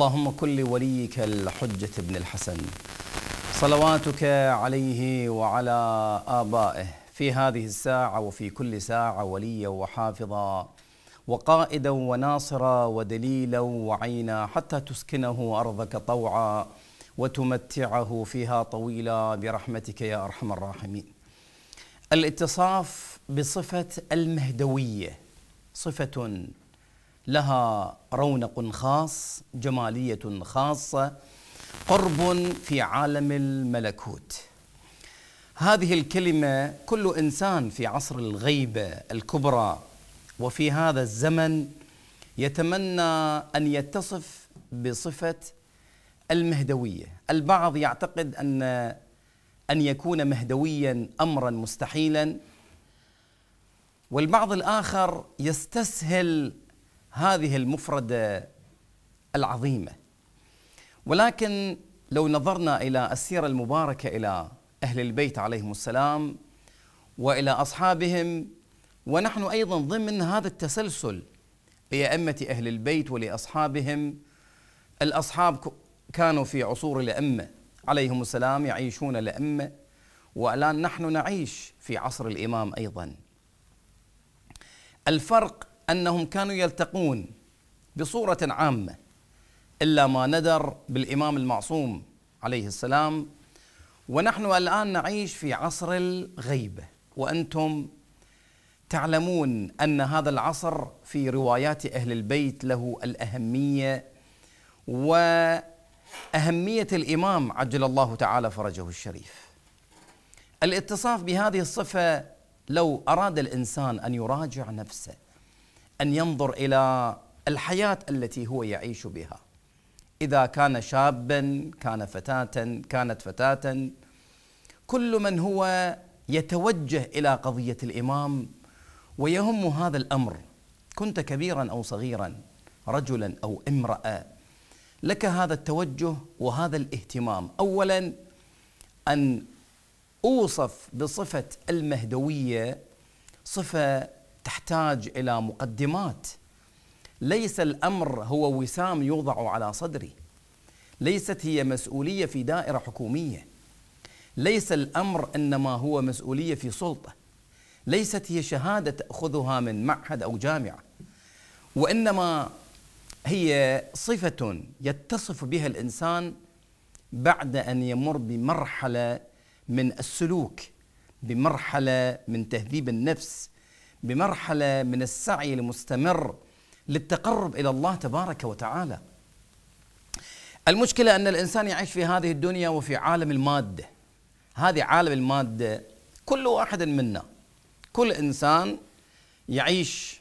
اللهم كل وليك الحجة بن الحسن صلواتك عليه وعلى آبائه في هذه الساعة وفي كل ساعة وليا وحافظا وقائدا وناصرا ودليلا وعينا حتى تسكنه أرضك طوعا وتمتعه فيها طويلا برحمتك يا أرحم الراحمين الاتصاف بصفة المهدوية صفة لها رونق خاص جماليه خاصه قرب في عالم الملكوت هذه الكلمه كل انسان في عصر الغيبه الكبرى وفي هذا الزمن يتمنى ان يتصف بصفه المهدويه البعض يعتقد ان ان يكون مهدويا امرا مستحيلا والبعض الاخر يستسهل هذه المفردة العظيمة ولكن لو نظرنا إلى السيرة المباركة إلى أهل البيت عليهم السلام وإلى أصحابهم ونحن أيضا ضمن هذا التسلسل لأئمة أهل البيت ولأصحابهم الأصحاب كانوا في عصور الأئمة عليهم السلام يعيشون الأئمة والآن نحن نعيش في عصر الإمام أيضا الفرق انهم كانوا يلتقون بصوره عامه الا ما ندر بالامام المعصوم عليه السلام ونحن الان نعيش في عصر الغيبه وانتم تعلمون ان هذا العصر في روايات اهل البيت له الاهميه واهميه الامام عجل الله تعالى فرجه الشريف. الاتصاف بهذه الصفه لو اراد الانسان ان يراجع نفسه ان ينظر الى الحياه التي هو يعيش بها اذا كان شابا كان فتاه كانت فتاه كل من هو يتوجه الى قضيه الامام ويهم هذا الامر كنت كبيرا او صغيرا رجلا او امراه لك هذا التوجه وهذا الاهتمام اولا ان اوصف بصفه المهدويه صفه تحتاج الى مقدمات ليس الامر هو وسام يوضع على صدري ليست هي مسؤوليه في دائره حكوميه ليس الامر انما هو مسؤوليه في سلطه ليست هي شهاده تاخذها من معهد او جامعه وانما هي صفه يتصف بها الانسان بعد ان يمر بمرحله من السلوك بمرحله من تهذيب النفس بمرحله من السعي المستمر للتقرب الى الله تبارك وتعالى. المشكله ان الانسان يعيش في هذه الدنيا وفي عالم الماده. هذه عالم الماده كل واحد منا كل انسان يعيش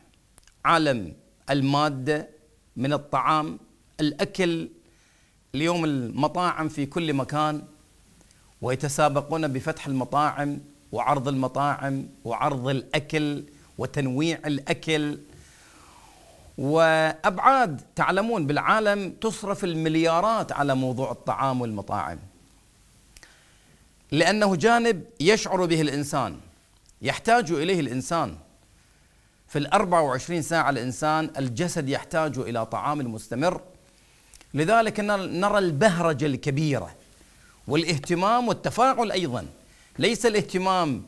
عالم الماده من الطعام، الاكل، اليوم المطاعم في كل مكان ويتسابقون بفتح المطاعم وعرض المطاعم وعرض الاكل وتنويع الاكل وابعاد تعلمون بالعالم تصرف المليارات على موضوع الطعام والمطاعم لانه جانب يشعر به الانسان يحتاج اليه الانسان في ال 24 ساعه الانسان الجسد يحتاج الى طعام مستمر لذلك نرى البهرجه الكبيره والاهتمام والتفاعل ايضا ليس الاهتمام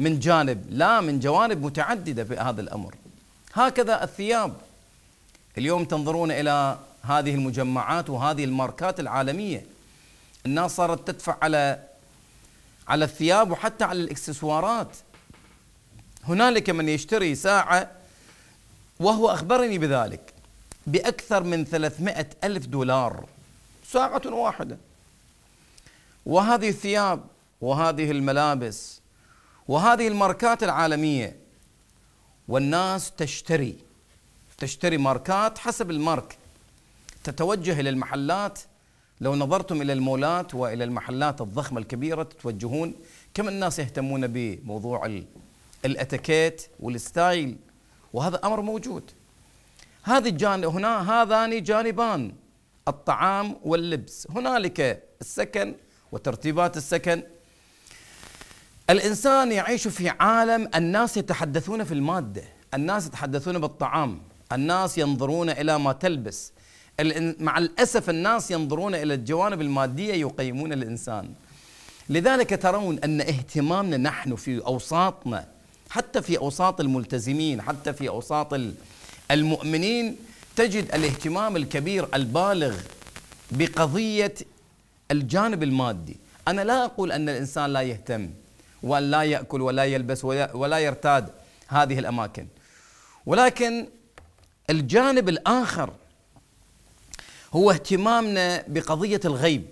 من جانب لا من جوانب متعددة في هذا الأمر هكذا الثياب اليوم تنظرون إلى هذه المجمعات وهذه الماركات العالمية الناس صارت تدفع على على الثياب وحتى على الاكسسوارات هنالك من يشتري ساعة وهو أخبرني بذلك بأكثر من 300 ألف دولار ساعة واحدة وهذه الثياب وهذه الملابس وهذه الماركات العالمية والناس تشتري تشتري ماركات حسب المارك تتوجه إلى المحلات لو نظرتم إلى المولات وإلى المحلات الضخمة الكبيرة تتوجهون كم الناس يهتمون بموضوع الاتيكيت والستايل وهذا أمر موجود هذه الجانب هنا هذان جانبان الطعام واللبس هنالك السكن وترتيبات السكن الانسان يعيش في عالم الناس يتحدثون في الماده، الناس يتحدثون بالطعام، الناس ينظرون الى ما تلبس. مع الاسف الناس ينظرون الى الجوانب الماديه يقيمون الانسان. لذلك ترون ان اهتمامنا نحن في اوساطنا حتى في اوساط الملتزمين، حتى في اوساط المؤمنين تجد الاهتمام الكبير البالغ بقضيه الجانب المادي. انا لا اقول ان الانسان لا يهتم ولا يأكل ولا يلبس ولا, ولا يرتاد هذه الأماكن ولكن الجانب الآخر هو اهتمامنا بقضية الغيب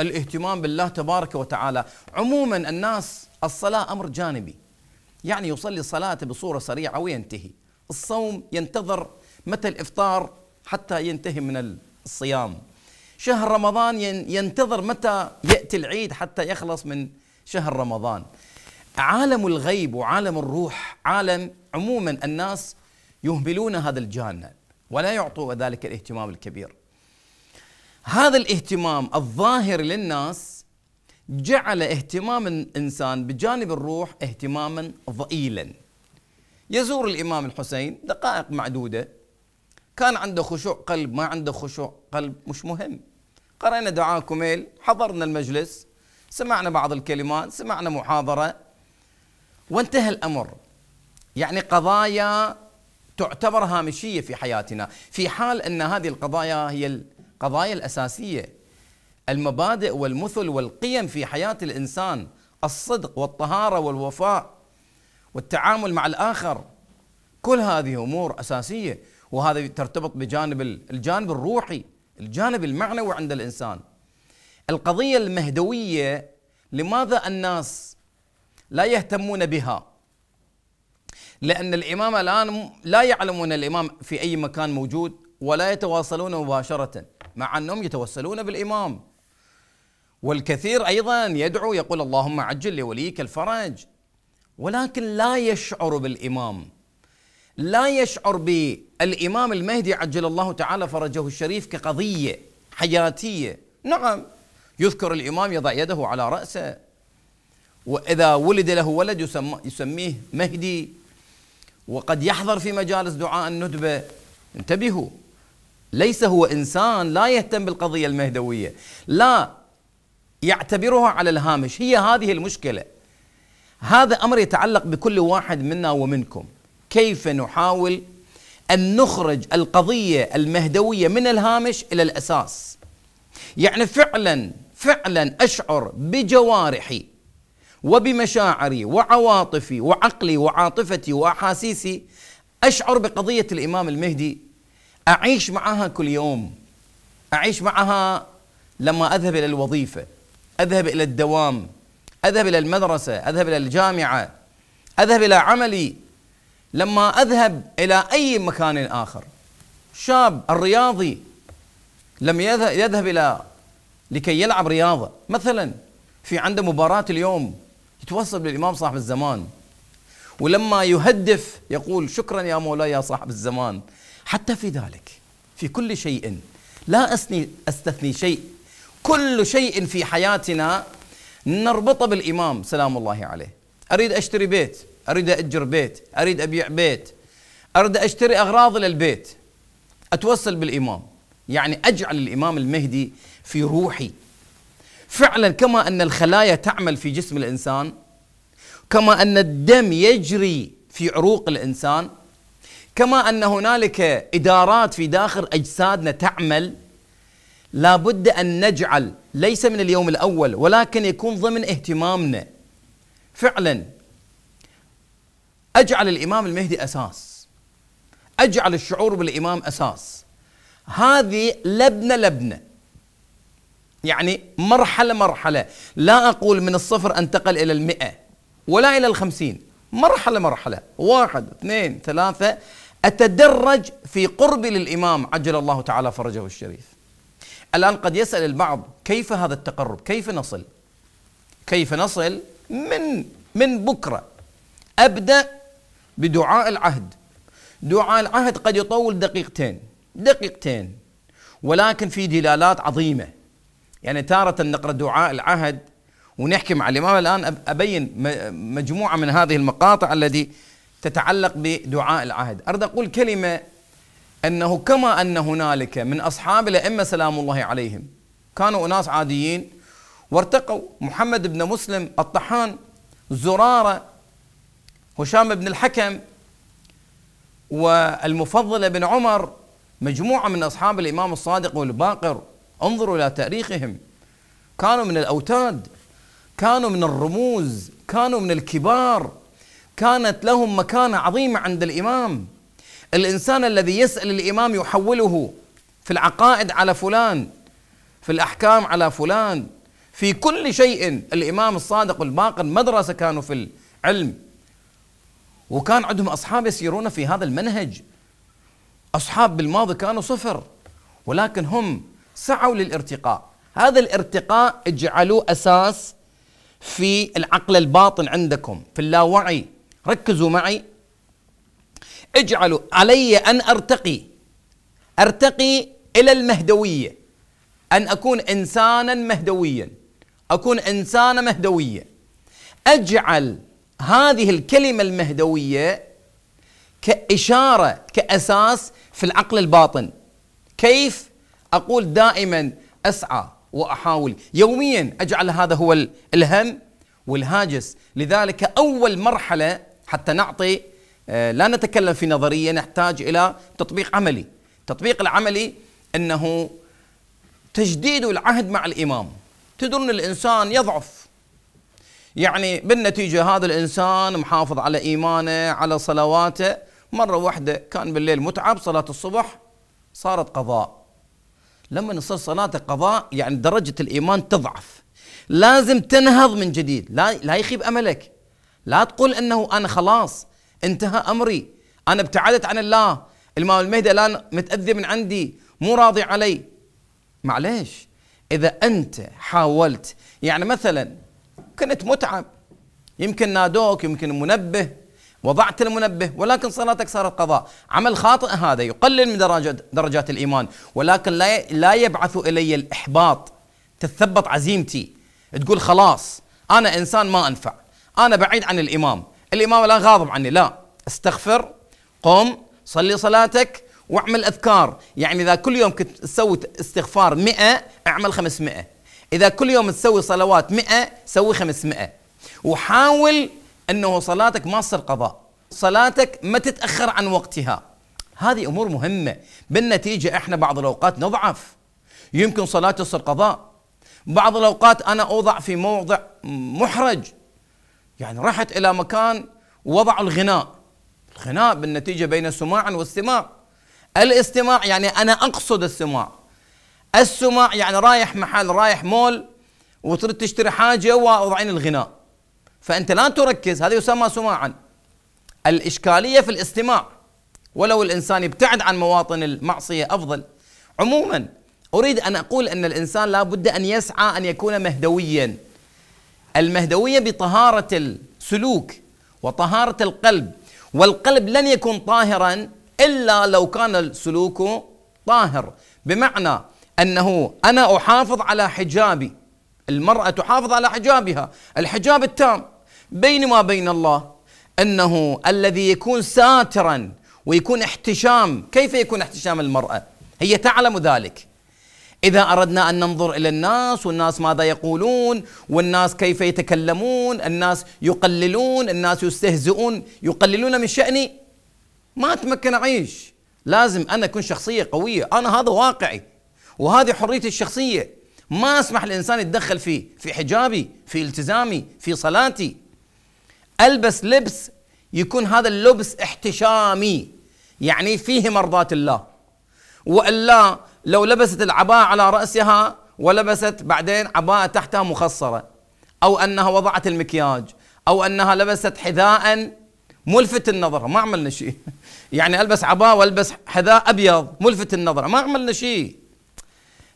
الاهتمام بالله تبارك وتعالى عموما الناس الصلاة أمر جانبي يعني يصلي الصلاة بصورة سريعة وينتهي الصوم ينتظر متى الإفطار حتى ينتهي من الصيام شهر رمضان ينتظر متى يأتي العيد حتى يخلص من شهر رمضان عالم الغيب وعالم الروح عالم عموما الناس يهملون هذا الجانب ولا يعطوا ذلك الاهتمام الكبير هذا الاهتمام الظاهر للناس جعل اهتمام الانسان بجانب الروح اهتماما ضئيلا يزور الامام الحسين دقائق معدوده كان عنده خشوع قلب ما عنده خشوع قلب مش مهم قرأنا دعاء كميل حضرنا المجلس سمعنا بعض الكلمات سمعنا محاضرة وانتهى الأمر يعني قضايا تعتبر هامشية في حياتنا في حال أن هذه القضايا هي القضايا الأساسية المبادئ والمثل والقيم في حياة الإنسان الصدق والطهارة والوفاء والتعامل مع الآخر كل هذه أمور أساسية وهذا ترتبط بجانب الجانب الروحي الجانب المعنوي عند الإنسان القضية المهدوية لماذا الناس لا يهتمون بها؟ لأن الإمام الآن لا يعلمون الإمام في أي مكان موجود ولا يتواصلون مباشرة مع أنهم يتوسلون بالإمام والكثير أيضا يدعو يقول اللهم عجل لوليك الفرج ولكن لا يشعر بالإمام لا يشعر بالإمام المهدي عجل الله تعالى فرجه الشريف كقضية حياتية نعم يذكر الإمام يضع يده على رأسه وإذا ولد له ولد يسميه مهدي وقد يحضر في مجالس دعاء الندبة انتبهوا ليس هو إنسان لا يهتم بالقضية المهدوية لا يعتبرها على الهامش هي هذه المشكلة هذا أمر يتعلق بكل واحد منا ومنكم كيف نحاول أن نخرج القضية المهدوية من الهامش إلى الأساس يعني فعلا فعلا اشعر بجوارحي وبمشاعري وعواطفي وعقلي وعاطفتي واحاسيسي اشعر بقضيه الامام المهدي اعيش معها كل يوم اعيش معها لما اذهب الى الوظيفه اذهب الى الدوام اذهب الى المدرسه اذهب الى الجامعه اذهب الى عملي لما اذهب الى اي مكان اخر شاب الرياضي لم يذهب الى لكي يلعب رياضه مثلا في عنده مباراه اليوم يتوصل للامام صاحب الزمان ولما يهدف يقول شكرا يا مولاي يا صاحب الزمان حتى في ذلك في كل شيء لا أسني أستثني شيء كل شيء في حياتنا نربطه بالإمام سلام الله عليه أريد أشتري بيت أريد أجر بيت أريد أبيع بيت أريد أشتري أغراض للبيت أتوصل بالإمام يعني أجعل الإمام المهدي في روحي فعلا كما ان الخلايا تعمل في جسم الانسان كما ان الدم يجري في عروق الانسان كما ان هنالك ادارات في داخل اجسادنا تعمل لابد ان نجعل ليس من اليوم الاول ولكن يكون ضمن اهتمامنا فعلا اجعل الامام المهدي اساس اجعل الشعور بالامام اساس هذه لبنه لبنه يعني مرحلة مرحلة لا أقول من الصفر أنتقل إلى المئة ولا إلى الخمسين مرحلة مرحلة واحد اثنين ثلاثة أتدرج في قربي للإمام عجل الله تعالى فرجه الشريف الآن قد يسأل البعض كيف هذا التقرب كيف نصل كيف نصل من من بكرة أبدأ بدعاء العهد دعاء العهد قد يطول دقيقتين دقيقتين ولكن في دلالات عظيمه يعني تارة نقرأ دعاء العهد ونحكي مع الإمام الآن أبين مجموعة من هذه المقاطع التي تتعلق بدعاء العهد أريد أقول كلمة أنه كما أن هنالك من أصحاب الأئمة سلام الله عليهم كانوا أناس عاديين وارتقوا محمد بن مسلم الطحان زرارة هشام بن الحكم والمفضل بن عمر مجموعة من أصحاب الإمام الصادق والباقر انظروا إلى تاريخهم كانوا من الأوتاد كانوا من الرموز كانوا من الكبار كانت لهم مكانة عظيمة عند الإمام الإنسان الذي يسأل الإمام يحوله في العقائد على فلان في الأحكام على فلان في كل شيء الإمام الصادق الباقر مدرسة كانوا في العلم وكان عندهم أصحاب يسيرون في هذا المنهج أصحاب بالماضي كانوا صفر ولكن هم سعوا للارتقاء هذا الارتقاء اجعلوه أساس في العقل الباطن عندكم في اللاوعي ركزوا معي اجعلوا علي أن أرتقي أرتقي إلى المهدوية أن أكون إنسانا مهدويا أكون إنسانة مهدوية أجعل هذه الكلمة المهدوية كإشارة كأساس في العقل الباطن كيف اقول دائما اسعى واحاول يوميا اجعل هذا هو الهم والهاجس لذلك اول مرحله حتى نعطي آه، لا نتكلم في نظريه نحتاج الى تطبيق عملي التطبيق العملي انه تجديد العهد مع الامام تدرون الانسان يضعف يعني بالنتيجه هذا الانسان محافظ على ايمانه على صلواته مره واحده كان بالليل متعب صلاه الصبح صارت قضاء لما نصير صلاة قضاء يعني درجة الإيمان تضعف لازم تنهض من جديد لا, لا يخيب أملك لا تقول أنه أنا خلاص انتهى أمري أنا ابتعدت عن الله الإمام المهدي الآن متأذي من عندي مو راضي علي معليش إذا أنت حاولت يعني مثلا كنت متعب يمكن نادوك يمكن منبه وضعت المنبه ولكن صلاتك صارت قضاء عمل خاطئ هذا يقلل من درجة درجات الإيمان ولكن لا لا يبعث إلي الإحباط تثبط عزيمتي تقول خلاص أنا إنسان ما أنفع أنا بعيد عن الإمام الإمام لا غاضب عني لا استغفر قم صلي صلاتك واعمل أذكار يعني إذا كل يوم كنت تسوي استغفار مئة اعمل خمسمائة إذا كل يوم تسوي صلوات مئة سوي خمسمائة وحاول انه صلاتك ما تصير قضاء صلاتك ما تتاخر عن وقتها هذه امور مهمه بالنتيجه احنا بعض الاوقات نضعف يمكن صلاتي تصير قضاء بعض الاوقات انا اوضع في موضع محرج يعني رحت الى مكان وضع الغناء الغناء بالنتيجه بين سماع واستماع الاستماع يعني انا اقصد السماع السماع يعني رايح محل رايح مول وتريد تشتري حاجه ووضعين الغناء فأنت لا تركز هذا يسمى سماعا الإشكالية في الاستماع ولو الإنسان يبتعد عن مواطن المعصية أفضل عموما أريد أن أقول أن الإنسان لا بد أن يسعى أن يكون مهدويا المهدوية بطهارة السلوك وطهارة القلب والقلب لن يكون طاهرا إلا لو كان السلوك طاهر بمعنى أنه أنا أحافظ على حجابي المرأة تحافظ على حجابها الحجاب التام بين ما بين الله انه الذي يكون ساترا ويكون احتشام، كيف يكون احتشام المراه؟ هي تعلم ذلك. اذا اردنا ان ننظر الى الناس والناس ماذا يقولون والناس كيف يتكلمون، الناس يقللون، الناس يستهزئون، يقللون من شاني ما اتمكن اعيش، لازم انا اكون شخصيه قويه، انا هذا واقعي وهذه حريتي الشخصيه. ما اسمح لانسان يتدخل في في حجابي في التزامي في صلاتي البس لبس يكون هذا اللبس احتشامي يعني فيه مرضاة الله والا لو لبست العباءة على رأسها ولبست بعدين عباءة تحتها مخصرة أو أنها وضعت المكياج أو أنها لبست حذاء ملفت النظر ما عملنا شيء يعني ألبس عباءة وألبس حذاء أبيض ملفت النظر ما عملنا شيء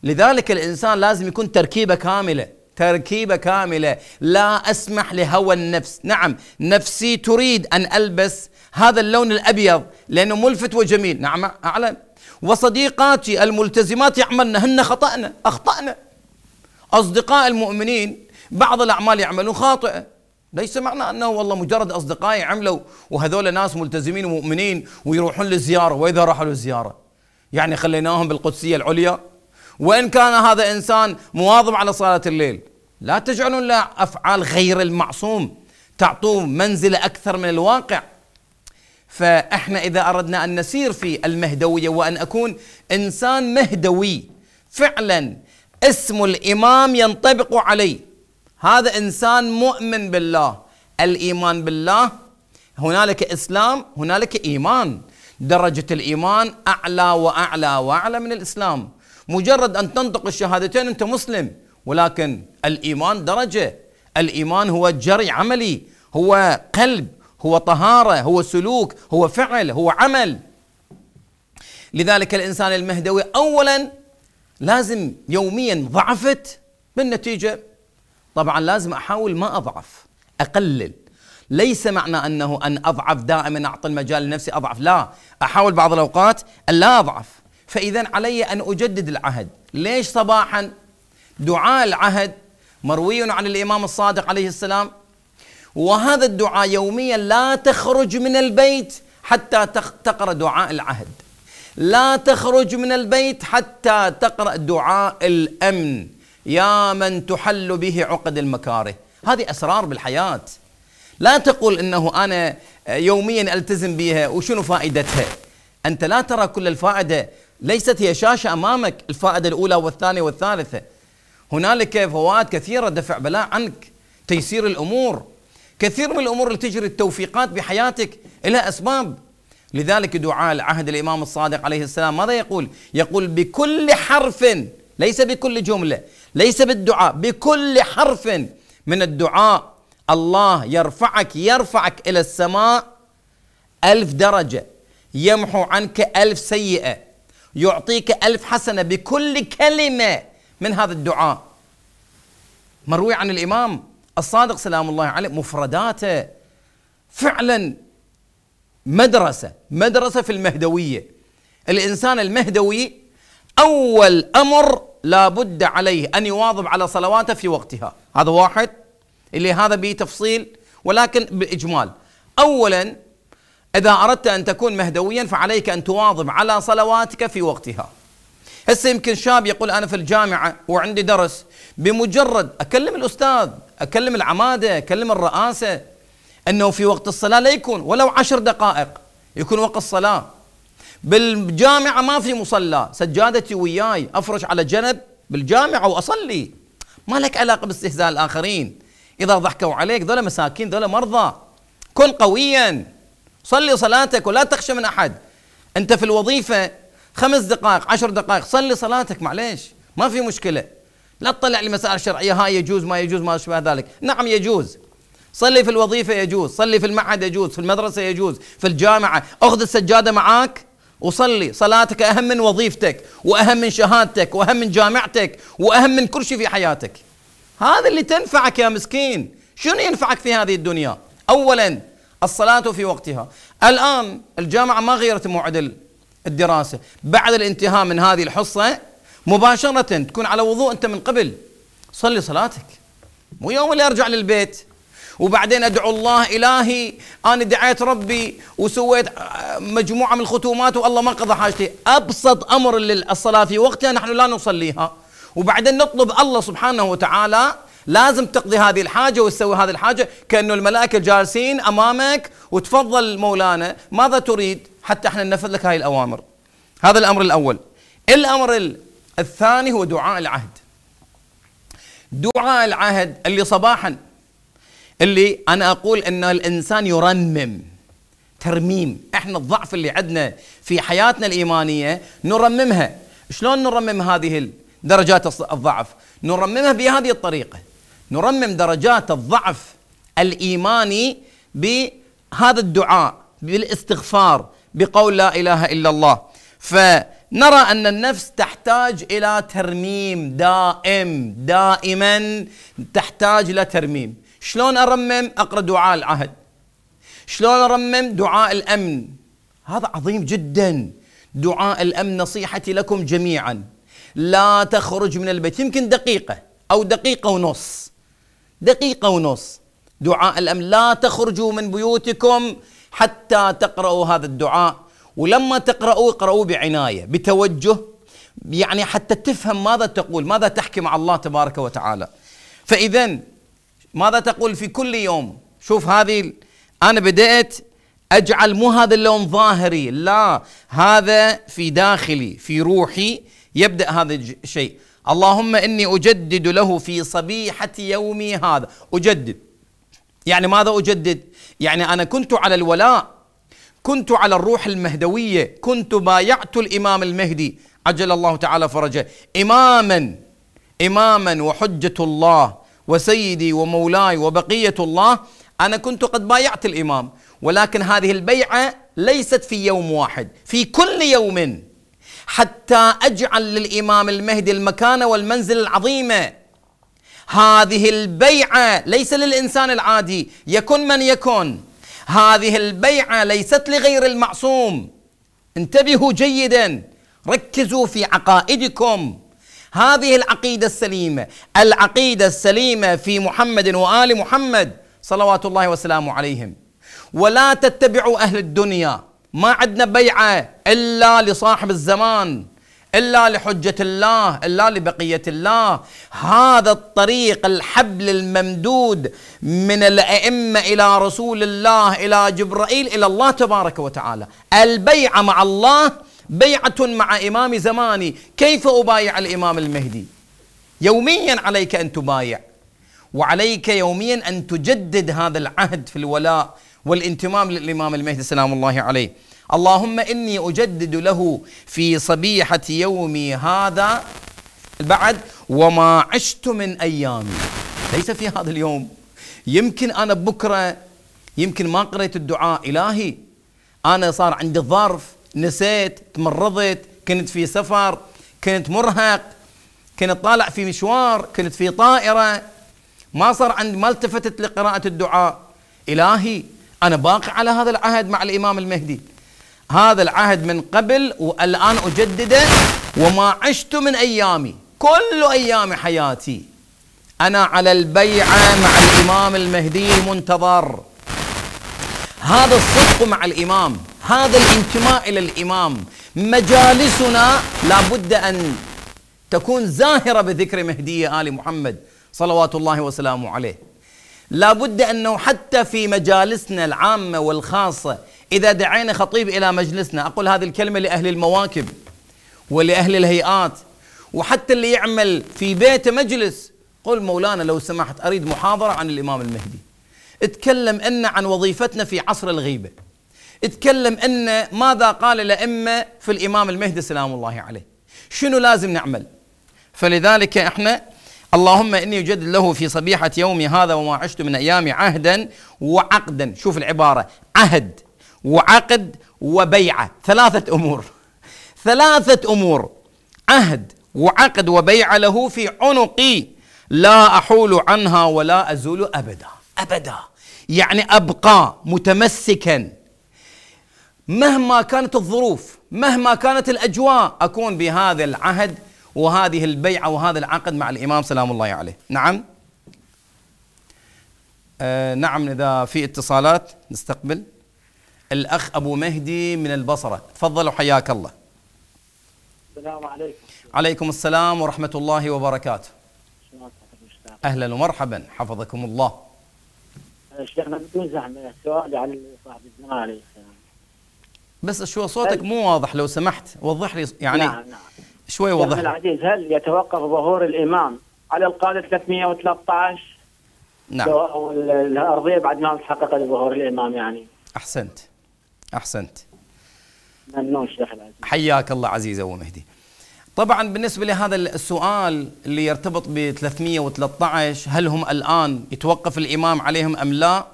لذلك الإنسان لازم يكون تركيبة كاملة تركيبة كاملة لا أسمح لهوى النفس نعم نفسي تريد أن ألبس هذا اللون الأبيض لأنه ملفت وجميل نعم أعلم وصديقاتي الملتزمات يعملن هن خطأنا أخطأنا أصدقاء المؤمنين بعض الأعمال يعملون خاطئة ليس معنى انه والله مجرد اصدقائي عملوا وهذول ناس ملتزمين ومؤمنين ويروحون للزياره واذا راحوا للزياره يعني خليناهم بالقدسيه العليا وإن كان هذا إنسان مواظب على صلاة الليل لا تجعلون له أفعال غير المعصوم تعطوه منزلة أكثر من الواقع فإحنا إذا أردنا أن نسير في المهدوية وأن أكون إنسان مهدوي فعلا اسم الإمام ينطبق علي هذا إنسان مؤمن بالله الإيمان بالله هنالك إسلام هنالك إيمان درجة الإيمان أعلى وأعلى وأعلى من الإسلام مجرد أن تنطق الشهادتين أنت مسلم ولكن الإيمان درجة الإيمان هو جري عملي هو قلب هو طهارة هو سلوك هو فعل هو عمل لذلك الإنسان المهدوي أولا لازم يوميا ضعفت بالنتيجة طبعا لازم أحاول ما أضعف أقلل ليس معنى أنه أن أضعف دائما أعطي المجال لنفسي أضعف لا أحاول بعض الأوقات أن لا أضعف فإذا علي أن أجدد العهد ليش صباحا دعاء العهد مروي عن الإمام الصادق عليه السلام وهذا الدعاء يوميا لا تخرج من البيت حتى تقرأ دعاء العهد لا تخرج من البيت حتى تقرأ دعاء الأمن يا من تحل به عقد المكاره هذه أسرار بالحياة لا تقول أنه أنا يوميا ألتزم بها وشنو فائدتها أنت لا ترى كل الفائدة ليست هي شاشة أمامك الفائدة الأولى والثانية والثالثة هنالك فوائد كثيرة دفع بلاء عنك تيسير الأمور كثير من الأمور اللي تجري التوفيقات بحياتك لها أسباب لذلك دعاء العهد الإمام الصادق عليه السلام ماذا يقول يقول بكل حرف ليس بكل جملة ليس بالدعاء بكل حرف من الدعاء الله يرفعك يرفعك إلى السماء ألف درجة يمحو عنك ألف سيئة يعطيك ألف حسنة بكل كلمة من هذا الدعاء مروي عن الإمام الصادق سلام الله عليه مفرداته فعلا مدرسة مدرسة في المهدوية الإنسان المهدوي أول أمر لا بد عليه أن يواظب على صلواته في وقتها هذا واحد اللي هذا به تفصيل ولكن بإجمال أولا إذا أردت أن تكون مهدويا فعليك أن تواظب على صلواتك في وقتها هسه يمكن شاب يقول أنا في الجامعة وعندي درس بمجرد أكلم الأستاذ أكلم العمادة أكلم الرئاسة أنه في وقت الصلاة لا يكون ولو عشر دقائق يكون وقت الصلاة بالجامعة ما في مصلى سجادتي وياي أفرش على جنب بالجامعة وأصلي ما لك علاقة باستهزاء الآخرين إذا ضحكوا عليك ذولا مساكين ذولا مرضى كن قوياً صلي صلاتك ولا تخشى من أحد أنت في الوظيفة خمس دقائق عشر دقائق صلي صلاتك معليش ما في مشكلة لا تطلع لي مسائل شرعية هاي يجوز ما يجوز ما أشبه ذلك نعم يجوز صلي في الوظيفة يجوز صلي في المعهد يجوز في المدرسة يجوز في الجامعة أخذ السجادة معاك وصلي صلاتك أهم من وظيفتك وأهم من شهادتك وأهم من جامعتك وأهم من كل شيء في حياتك هذا اللي تنفعك يا مسكين شنو ينفعك في هذه الدنيا أولا الصلاة في وقتها الآن الجامعة ما غيرت موعد الدراسة بعد الانتهاء من هذه الحصة مباشرة تكون على وضوء أنت من قبل صلي صلاتك مو يوم اللي أرجع للبيت وبعدين ادعو الله الهي انا دعيت ربي وسويت آه، مجموعه من الختومات والله ما قضى حاجتي ابسط امر للصلاه في وقتها نحن لا نصليها وبعدين نطلب الله سبحانه وتعالى لازم تقضي هذه الحاجه وتسوي هذه الحاجه كانه الملائكه جالسين امامك وتفضل مولانا ماذا تريد حتى احنا ننفذ لك هاي الاوامر هذا الامر الاول الامر الثاني هو دعاء العهد دعاء العهد اللي صباحا اللي انا اقول ان الانسان يرمم ترميم احنا الضعف اللي عندنا في حياتنا الايمانيه نرممها شلون نرمم هذه درجات الضعف نرممها بهذه الطريقه نرمم درجات الضعف الايماني بهذا الدعاء بالاستغفار بقول لا اله الا الله فنرى ان النفس تحتاج الى ترميم دائم دائما تحتاج الى ترميم شلون ارمم اقرا دعاء العهد شلون ارمم دعاء الامن هذا عظيم جدا دعاء الامن نصيحتي لكم جميعا لا تخرج من البيت يمكن دقيقه او دقيقه ونص دقيقة ونص دعاء الأمن لا تخرجوا من بيوتكم حتى تقرأوا هذا الدعاء ولما تقرأوا اقرأوا بعناية بتوجه يعني حتى تفهم ماذا تقول ماذا تحكي مع الله تبارك وتعالى فإذا ماذا تقول في كل يوم شوف هذه أنا بدأت أجعل مو هذا اللون ظاهري لا هذا في داخلي في روحي يبدأ هذا الشيء اللهم اني اجدد له في صبيحه يومي هذا اجدد يعني ماذا اجدد يعني انا كنت على الولاء كنت على الروح المهدويه كنت بايعت الامام المهدي عجل الله تعالى فرجه اماما اماما وحجه الله وسيدي ومولاي وبقيه الله انا كنت قد بايعت الامام ولكن هذه البيعه ليست في يوم واحد في كل يوم حتى اجعل للامام المهدي المكانه والمنزل العظيمه هذه البيعه ليس للانسان العادي يكن من يكن هذه البيعه ليست لغير المعصوم انتبهوا جيدا ركزوا في عقائدكم هذه العقيده السليمه العقيده السليمه في محمد وال محمد صلوات الله وسلامه عليهم ولا تتبعوا اهل الدنيا ما عندنا بيعة إلا لصاحب الزمان إلا لحجة الله إلا لبقية الله هذا الطريق الحبل الممدود من الأئمة إلى رسول الله إلى جبرائيل إلى الله تبارك وتعالى البيعة مع الله بيعة مع إمام زماني كيف أبايع الإمام المهدي يوميا عليك أن تبايع وعليك يوميا أن تجدد هذا العهد في الولاء والانتمام للإمام المهدي سلام الله عليه اللهم إني أجدد له في صبيحة يومي هذا بعد وما عشت من أيامي ليس في هذا اليوم يمكن أنا بكرة يمكن ما قريت الدعاء إلهي أنا صار عندي ظرف نسيت تمرضت كنت في سفر كنت مرهق كنت طالع في مشوار كنت في طائرة ما صار عندي ما التفتت لقراءة الدعاء إلهي أنا باقي على هذا العهد مع الإمام المهدي هذا العهد من قبل والآن أجدده وما عشت من أيامي كل أيام حياتي أنا على البيعة مع الإمام المهدي المنتظر هذا الصدق مع الإمام هذا الانتماء إلى الإمام مجالسنا لابد أن تكون زاهرة بذكر مهدي آل محمد صلوات الله وسلامه عليه لابد أنه حتى في مجالسنا العامة والخاصة إذا دعينا خطيب إلى مجلسنا أقول هذه الكلمة لأهل المواكب ولأهل الهيئات وحتى اللي يعمل في بيته مجلس قل مولانا لو سمحت أريد محاضرة عن الإمام المهدي اتكلم أن عن وظيفتنا في عصر الغيبة اتكلم أن ماذا قال الأئمة في الإمام المهدي سلام الله عليه شنو لازم نعمل فلذلك احنا اللهم إني أجدد له في صبيحة يومي هذا وما عشت من أيامي عهدا وعقدا شوف العبارة عهد وعقد وبيعة ثلاثة أمور ثلاثة أمور عهد وعقد وبيعة له في عنقي لا أحول عنها ولا أزول أبدا أبدا يعني أبقى متمسكا مهما كانت الظروف مهما كانت الأجواء أكون بهذا العهد وهذه البيعة وهذا العقد مع الإمام سلام الله عليه نعم آه نعم إذا في اتصالات نستقبل الأخ أبو مهدي من البصرة تفضل وحياك الله السلام عليكم عليكم السلام ورحمة الله وبركاته أهلا ومرحبا حفظكم الله آه، شيخنا بدون زحمة سؤالي على صاحب الزمان عليه السلام بس شو صوتك مو واضح لو سمحت وضح لي يعني نعم نعم شوي وضح العزيز هل يتوقف ظهور الامام على القاعده 313 نعم الارضيه بعد ما تحقق ظهور الامام يعني احسنت احسنت ممنون شيخ العزيز حياك الله عزيز ابو مهدي طبعا بالنسبة لهذا السؤال اللي يرتبط ب 313 هل هم الآن يتوقف الإمام عليهم أم لا؟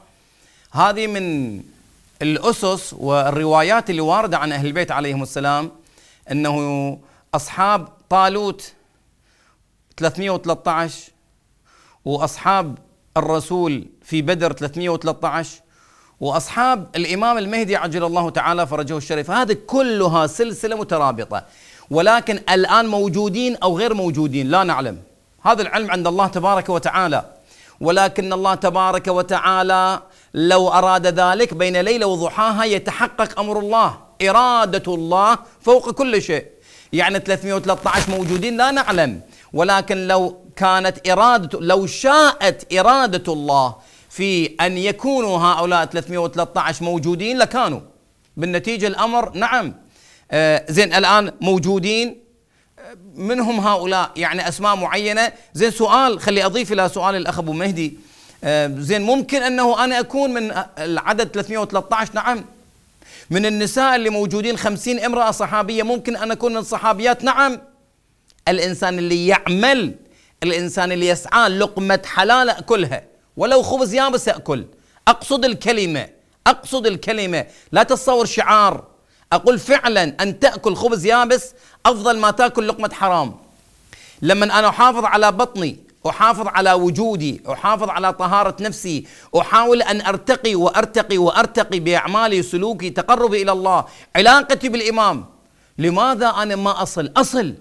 هذه من الأسس والروايات اللي واردة عن أهل البيت عليهم السلام أنه أصحاب طالوت 313 وأصحاب الرسول في بدر 313 وأصحاب الإمام المهدي عجل الله تعالى فرجه الشريف هذه كلها سلسلة مترابطة ولكن الآن موجودين أو غير موجودين لا نعلم هذا العلم عند الله تبارك وتعالى ولكن الله تبارك وتعالى لو أراد ذلك بين ليلة وضحاها يتحقق أمر الله إرادة الله فوق كل شيء يعني 313 موجودين لا نعلم ولكن لو كانت إرادة لو شاءت إرادة الله في أن يكونوا هؤلاء 313 موجودين لكانوا بالنتيجة الأمر نعم آه، زين الآن موجودين آه، منهم هؤلاء يعني أسماء معينة زين سؤال خلي أضيف إلى سؤال الأخ أبو مهدي آه، زين ممكن أنه أنا أكون من العدد 313 نعم من النساء اللي موجودين خمسين امرأة صحابية ممكن أن أكون من الصحابيات نعم الإنسان اللي يعمل الإنسان اللي يسعى لقمة حلال أكلها ولو خبز يابس أكل أقصد الكلمة أقصد الكلمة لا تتصور شعار أقول فعلا أن تأكل خبز يابس أفضل ما تأكل لقمة حرام لما أنا أحافظ على بطني احافظ على وجودي احافظ على طهاره نفسي احاول ان ارتقي وارتقي وارتقي باعمالي سلوكي تقربي الى الله علاقتي بالامام لماذا انا ما اصل اصل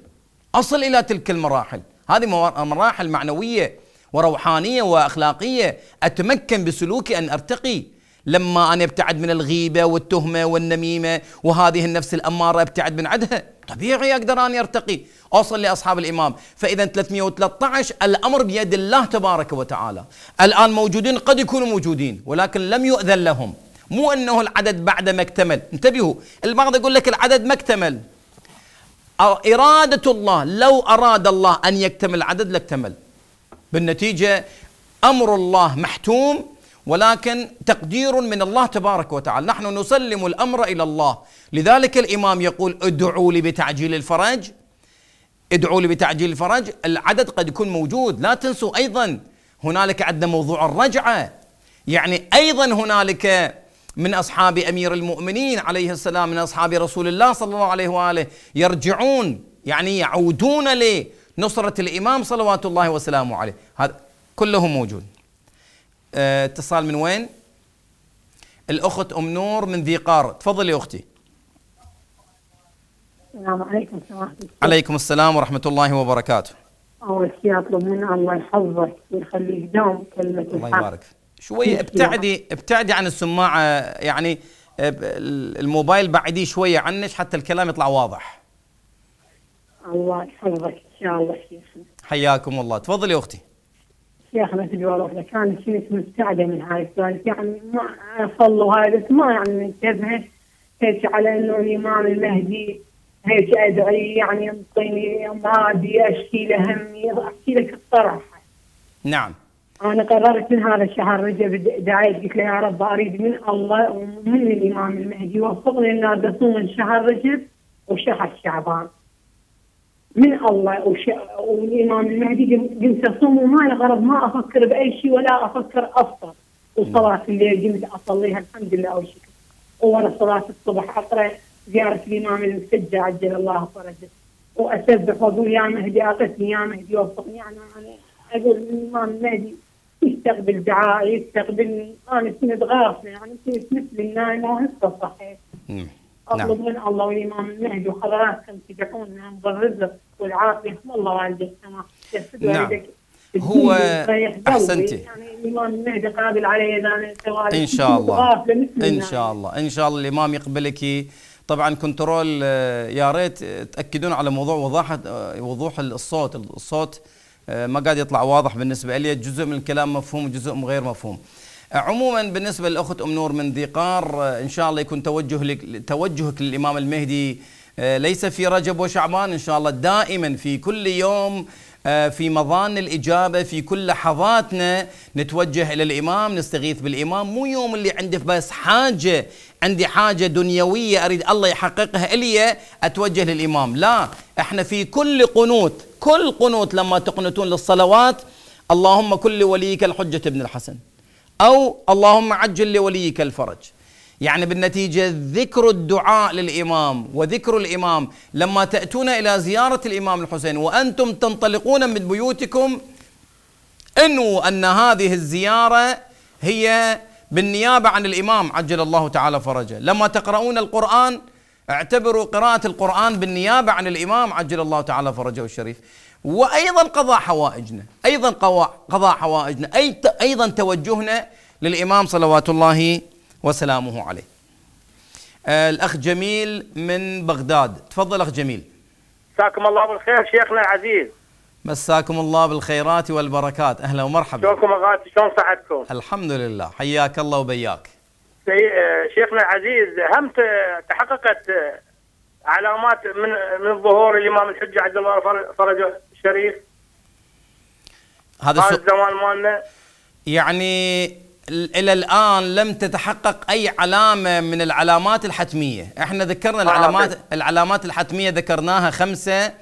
اصل الى تلك المراحل هذه مراحل معنويه وروحانيه واخلاقيه اتمكن بسلوكي ان ارتقي لما أنا ابتعد من الغيبة والتهمة والنميمة وهذه النفس الأمارة ابتعد من عدها طبيعي أقدر أن أرتقي أوصل لأصحاب الإمام فإذا 313 الأمر بيد الله تبارك وتعالى الآن موجودين قد يكونوا موجودين ولكن لم يؤذن لهم مو أنه العدد بعد ما اكتمل انتبهوا البعض يقول لك العدد ما اكتمل إرادة الله لو أراد الله أن يكتمل العدد لاكتمل بالنتيجة أمر الله محتوم ولكن تقدير من الله تبارك وتعالى نحن نسلم الامر الى الله لذلك الامام يقول ادعوا لي بتعجيل الفرج ادعوا لي بتعجيل الفرج العدد قد يكون موجود لا تنسوا ايضا هنالك عندنا موضوع الرجعه يعني ايضا هنالك من اصحاب امير المؤمنين عليه السلام من اصحاب رسول الله صلى الله عليه واله يرجعون يعني يعودون لنصره الامام صلوات الله وسلامه عليه هذا كله موجود آه، اتصال من وين؟ الأخت أم نور من ذي قار تفضلي أختي السلام عليكم ورحمة الله عليكم السلام ورحمة الله وبركاته أول شيء أطلب من الله يحفظك ويخليك دوم كلمة الله يبارك شوية ابتعدي ابتعدي عن السماعة يعني آه، الموبايل بعديه شوية عنك حتى الكلام يطلع واضح الله يحفظك إن شاء الله شيخنا حياكم الله تفضلي أختي يا اخي مثل والله كان الشركه مستعده من هاي السوالف يعني ما صلوا هاي بس ما يعني منتبه هيك على انه الامام المهدي هيك ادعي يعني يعطيني ابي اشكي له همي احكي لك الصراحه نعم انا قررت من هذا الشهر رجب دعيت قلت له يا رب اريد من الله ومن الامام المهدي وفقني اني اصوم شهر رجب وشهر شعبان من الله او شيء او الامام المهدي قمت اصوم وما له غرض ما افكر باي شيء ولا افكر افطر وصلاه الليل قمت اصليها الحمد لله والشكر وورا صلاه الصبح اقرا زياره الامام المسجى عجل الله فرجه واسبح واقول يا مهدي اغثني يا مهدي وفقني يعني انا اقول الامام المهدي يستقبل دعائي يستقبلني انا كنت غافله يعني كنت مثل النايمه وهسه صحيت نعم. اطلب نعم. من الله والامام المهدي وحضراتكم تدعونا نعم بالرزق والعافيه الله والدك سما يسد والدك نعم. هو احسنتي يعني الامام المهدي قابل علي اذا ان شاء الله ان شاء الله ان شاء الله الامام يقبلك طبعا كنترول آه، يا ريت آه، تاكدون على موضوع وضوح آه، وضوح الصوت الصوت ما قاعد يطلع واضح بالنسبه لي جزء من الكلام مفهوم وجزء غير مفهوم عموما بالنسبه للاخت ام نور من ذي قار ان شاء الله يكون توجه لك توجهك للامام المهدي آه، ليس في رجب وشعبان ان شاء الله دائما في كل يوم آه، في مضان الإجابة في كل لحظاتنا نتوجه إلى الإمام نستغيث بالإمام مو يوم اللي عندي بس حاجة عندي حاجة دنيوية أريد الله يحققها إلي أتوجه للإمام لا إحنا في كل قنوت كل قنوت لما تقنتون للصلوات اللهم كل وليك الحجة ابن الحسن أو اللهم عجل لوليك الفرج يعني بالنتيجة ذكر الدعاء للإمام وذكر الإمام لما تأتون إلى زيارة الإمام الحسين وأنتم تنطلقون من بيوتكم انووا أن هذه الزيارة هي بالنيابة عن الإمام عجل الله تعالى فرجه لما تقرؤون القرآن اعتبروا قراءة القرآن بالنيابة عن الإمام عجل الله تعالى فرجه الشريف وايضا قضاء حوائجنا ايضا قضاء حوائجنا اي ايضا توجهنا للامام صلوات الله وسلامه عليه الاخ جميل من بغداد تفضل اخ جميل مساكم الله بالخير شيخنا العزيز مساكم الله بالخيرات والبركات اهلا ومرحبا شلونكم اغاتي شلون صحتكم الحمد لله حياك الله وبياك شيخنا العزيز هم تحققت علامات من من ظهور الامام الحجه عبد الله فرج الشريف هذا هذا الزمان مالنا يعني الى الان لم تتحقق اي علامه من العلامات الحتميه، احنا ذكرنا آه، العلامات العلامات الحتميه ذكرناها خمسه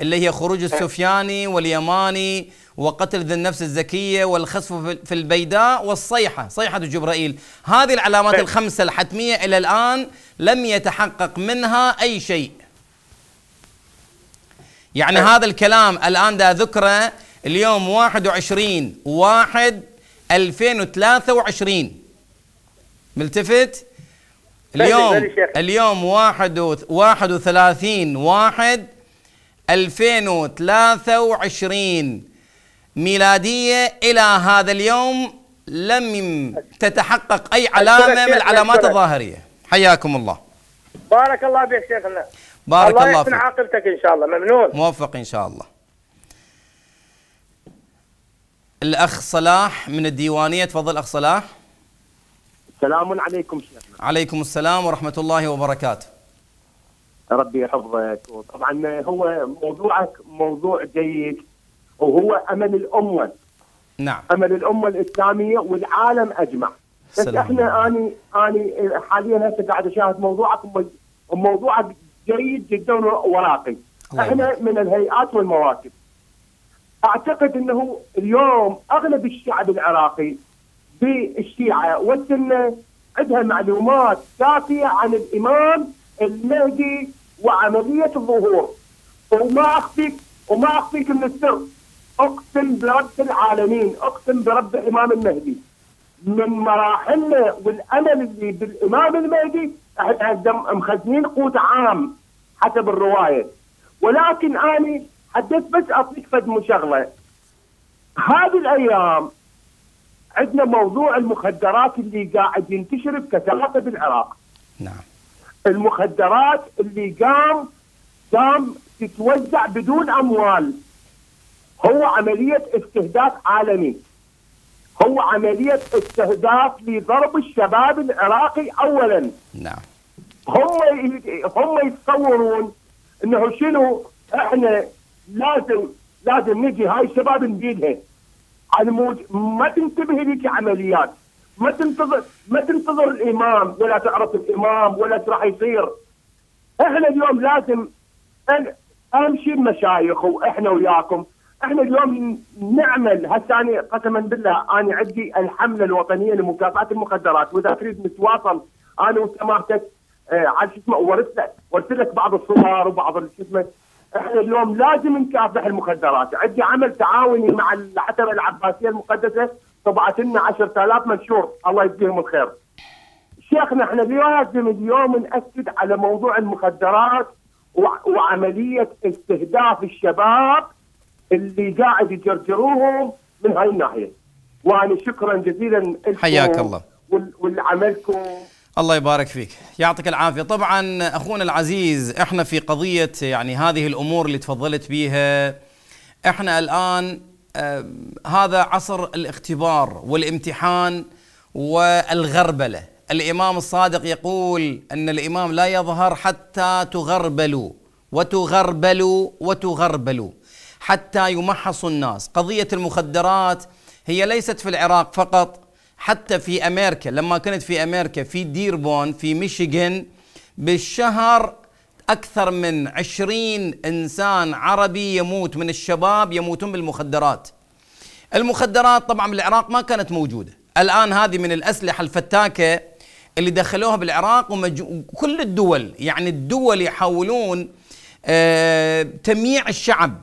اللي هي خروج أه. السفياني واليماني وقتل ذي النفس الزكية والخسف في البيداء والصيحة صيحة جبرائيل هذه العلامات أه. الخمسة الحتمية إلى الآن لم يتحقق منها أي شيء يعني أه. هذا الكلام الآن ده ذكره اليوم 21 1 2023 ملتفت؟ طيب، اليوم طيب اليوم 31 1 2023 ميلادية إلى هذا اليوم لم تتحقق أي علامة من العلامات الظاهرية حياكم الله بارك الله فيك شيخنا بارك الله, الله فيك عاقبتك إن شاء الله ممنون موفق إن شاء الله الأخ صلاح من الديوانية تفضل أخ صلاح السلام عليكم شيخنا عليكم السلام ورحمة الله وبركاته ربي يحفظك وطبعا هو موضوعك موضوع جيد وهو امل الامه نعم امل الامه الاسلاميه والعالم اجمع بس احنا اني اني حاليا هسه قاعد اشاهد موضوعك وموضوعك جيد جدا وراقي احنا من الهيئات والمواكب اعتقد انه اليوم اغلب الشعب العراقي بالشيعه والسنه عندها معلومات كافيه عن الامام المهدي وعمليه الظهور وما اخفيك وما اخفيك من السر اقسم برب العالمين اقسم برب الامام المهدي من مراحلنا والامل اللي بالامام المهدي احنا مخزنين قوت عام حسب الروايه ولكن اني حدث بس اعطيك فد شغله هذه الايام عندنا موضوع المخدرات اللي قاعد ينتشر بكثافه بالعراق نعم المخدرات اللي قام قام تتوزع بدون اموال هو عمليه استهداف عالمي هو عمليه استهداف لضرب الشباب العراقي اولا نعم هم هم يتصورون انه شنو احنا لازم لازم نجي هاي الشباب نبيدها على مود ما تنتبه لك عمليات ما تنتظر ما تنتظر الامام ولا تعرف الامام ولا ايش راح يصير احنا اليوم لازم اهم شيء المشايخ واحنا وياكم احنا اليوم نعمل هسه انا قسما بالله انا عندي الحمله الوطنيه لمكافحه المخدرات واذا تريد نتواصل انا وسماحتك آه، على شو اسمه ورثت لك ورثت لك بعض الصور وبعض شو اسمه احنا اليوم لازم نكافح المخدرات، عندي عمل تعاوني مع العتبه العباسيه المقدسه لنا 10000 منشور الله يجزيهم الخير شيخنا احنا لازم اليوم ناكد على موضوع المخدرات وعمليه استهداف الشباب اللي قاعد يجرجروهم من هاي الناحيه. وانا شكرا جزيلا حياك الله ولعملكم الله يبارك فيك يعطيك العافية طبعا أخونا العزيز إحنا في قضية يعني هذه الأمور اللي تفضلت بيها إحنا الآن هذا عصر الاختبار والامتحان والغربله الامام الصادق يقول ان الامام لا يظهر حتى تغربلوا وتغربلوا وتغربلوا حتى يمحص الناس قضيه المخدرات هي ليست في العراق فقط حتى في امريكا لما كنت في امريكا في ديربون في ميشيغان بالشهر أكثر من عشرين إنسان عربي يموت من الشباب يموتون بالمخدرات المخدرات طبعا بالعراق ما كانت موجودة الآن هذه من الأسلحة الفتاكة اللي دخلوها بالعراق وكل الدول يعني الدول يحاولون تميع آه، تمييع الشعب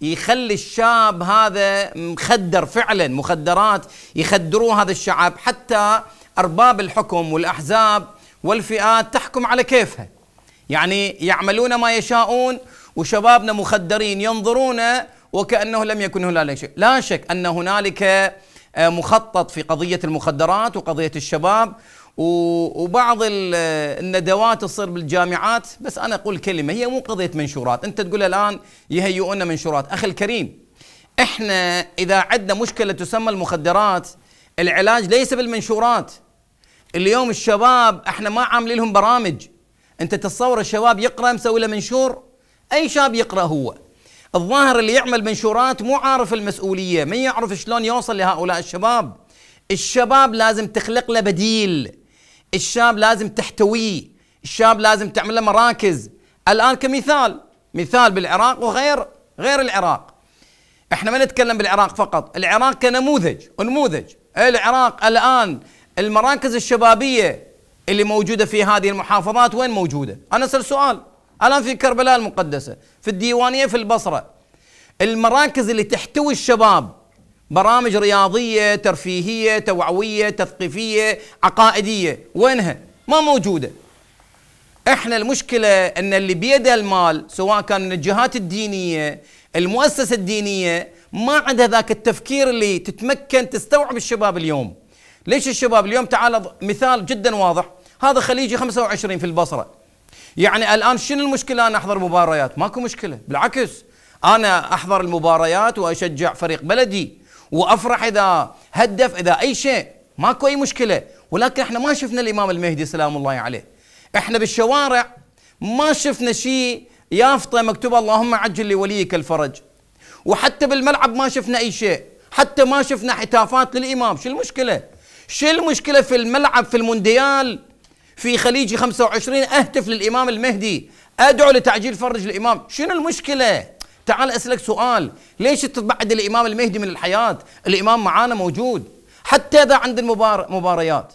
يخلي الشاب هذا مخدر فعلا مخدرات يخدروا هذا الشعب حتى أرباب الحكم والأحزاب والفئات تحكم على كيفها يعني يعملون ما يشاءون وشبابنا مخدرين ينظرون وكأنه لم يكن هنالك شيء لا شك أن هنالك آه، مخطط في قضية المخدرات وقضية الشباب وبعض الندوات تصير بالجامعات بس أنا أقول كلمة هي مو قضية منشورات أنت تقول الآن يهيئون منشورات أخي الكريم إحنا إذا عندنا مشكلة تسمى المخدرات العلاج ليس بالمنشورات اليوم الشباب احنا ما عاملين لهم برامج انت تتصور الشباب يقرا مسوي له منشور اي شاب يقرا هو الظاهر اللي يعمل منشورات مو عارف المسؤوليه ما يعرف شلون يوصل لهؤلاء الشباب الشباب لازم تخلق له بديل الشاب لازم تحتويه الشاب لازم تعمل له مراكز الان كمثال مثال بالعراق وغير غير العراق احنا ما نتكلم بالعراق فقط العراق كنموذج نموذج العراق الان المراكز الشبابيه اللي موجودة في هذه المحافظات وين موجودة أنا أسأل سؤال الآن في كربلاء المقدسة في الديوانية في البصرة المراكز اللي تحتوي الشباب برامج رياضية ترفيهية توعوية تثقيفية عقائدية وينها ما موجودة احنا المشكلة ان اللي بيده المال سواء كان من الجهات الدينية المؤسسة الدينية ما عندها ذاك التفكير اللي تتمكن تستوعب الشباب اليوم ليش الشباب اليوم تعال مثال جدا واضح هذا خليجي 25 في البصرة يعني الآن شنو المشكلة أنا أحضر مباريات ماكو مشكلة بالعكس أنا أحضر المباريات وأشجع فريق بلدي وأفرح إذا هدف إذا أي شيء ماكو أي مشكلة ولكن احنا ما شفنا الإمام المهدي سلام الله عليه احنا بالشوارع ما شفنا شيء يافطة مكتوب اللهم عجل لوليك الفرج وحتى بالملعب ما شفنا أي شيء حتى ما شفنا حتافات للإمام شو المشكلة شو المشكلة في الملعب في المونديال في خليجي 25 أهتف للإمام المهدي أدعو لتعجيل فرج الإمام شنو المشكلة تعال أسألك سؤال ليش تبعد الإمام المهدي من الحياة الإمام معانا موجود حتى إذا عند المباريات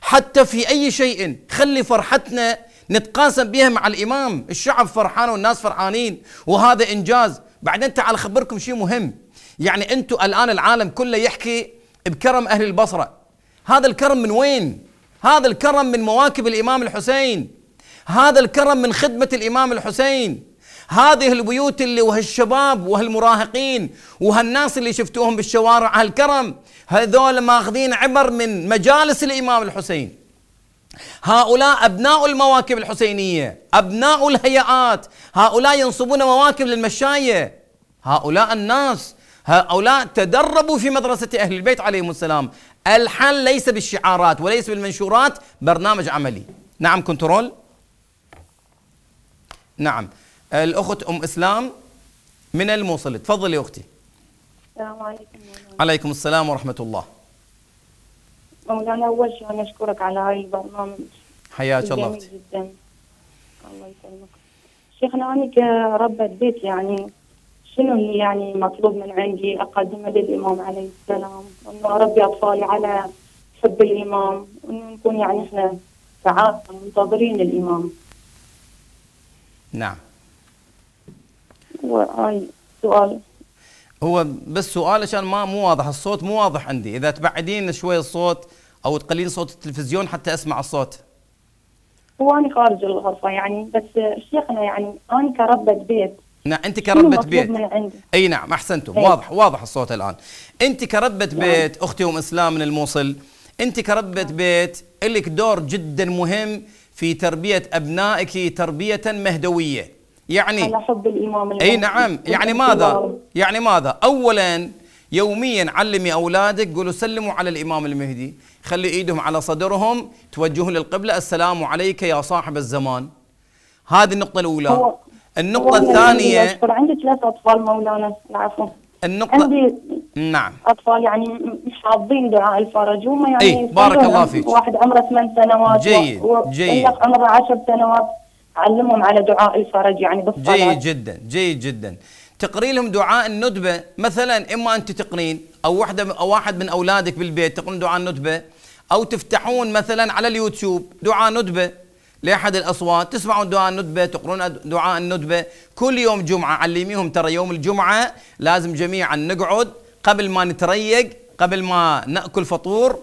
حتى في أي شيء خلي فرحتنا نتقاسم بها مع الإمام الشعب فرحان والناس فرحانين وهذا إنجاز بعدين تعال أخبركم شيء مهم يعني أنتم الآن العالم كله يحكي بكرم أهل البصرة هذا الكرم من وين؟ هذا الكرم من مواكب الامام الحسين هذا الكرم من خدمه الامام الحسين هذه البيوت اللي وهالشباب وهالمراهقين وهالناس اللي شفتوهم بالشوارع هالكرم هذول ماخذين عبر من مجالس الامام الحسين هؤلاء ابناء المواكب الحسينيه ابناء الهيئات هؤلاء ينصبون مواكب للمشايه هؤلاء الناس هؤلاء تدربوا في مدرسة أهل البيت عليهم السلام الحل ليس بالشعارات وليس بالمنشورات برنامج عملي نعم كنترول نعم الأخت أم إسلام من الموصل تفضلي يا أختي السلام عليكم عليكم السلام ورحمة الله مولانا أول شيء أنا أشكرك على هاي البرنامج حياك الله جدا الله يسلمك شيخنا أنا كربة بيت يعني شنو اللي يعني مطلوب من عندي اقدمه للامام عليه السلام انه اربي اطفالي على حب الامام وانه نكون يعني احنا ساعات منتظرين الامام نعم وهاي سؤال هو بس سؤال عشان ما مو واضح الصوت مو واضح عندي اذا تبعدين شوي الصوت او تقلين صوت التلفزيون حتى اسمع الصوت هو انا خارج الغرفه يعني بس شيخنا يعني انا كربة بيت نعم انت كربة بيت من اي نعم احسنتم إيه؟ واضح واضح الصوت الان انت كربة نعم. بيت اختي ام اسلام من الموصل انت كربة نعم. بيت لك دور جدا مهم في تربيه ابنائك تربيه مهدويه يعني على حب الامام اي نعم يعني ماذا يعني ماذا اولا يوميا علمي اولادك قولوا سلموا على الامام المهدي خلي ايدهم على صدرهم توجهوا للقبله السلام عليك يا صاحب الزمان هذه النقطه الاولى هو النقطة الثانية أشكر يعني عندي ثلاثة أطفال مولانا العفو النقطة عندي نعم أطفال يعني مش حافظين دعاء الفرج وما يعني إيه بارك الله فيك واحد عمره ثمان سنوات جيد و... جيد عمره عشر سنوات علمهم على دعاء الفرج يعني بالصلاة جيد جدا جيد جدا تقري لهم دعاء الندبة مثلا إما أنت تقرين أو واحدة أو واحد من أولادك بالبيت تقرين دعاء الندبة أو تفتحون مثلا على اليوتيوب دعاء ندبة لأحد الأصوات تسمعوا دعاء الندبة تقرون دعاء الندبة كل يوم جمعة علميهم ترى يوم الجمعة لازم جميعا نقعد قبل ما نتريق قبل ما نأكل فطور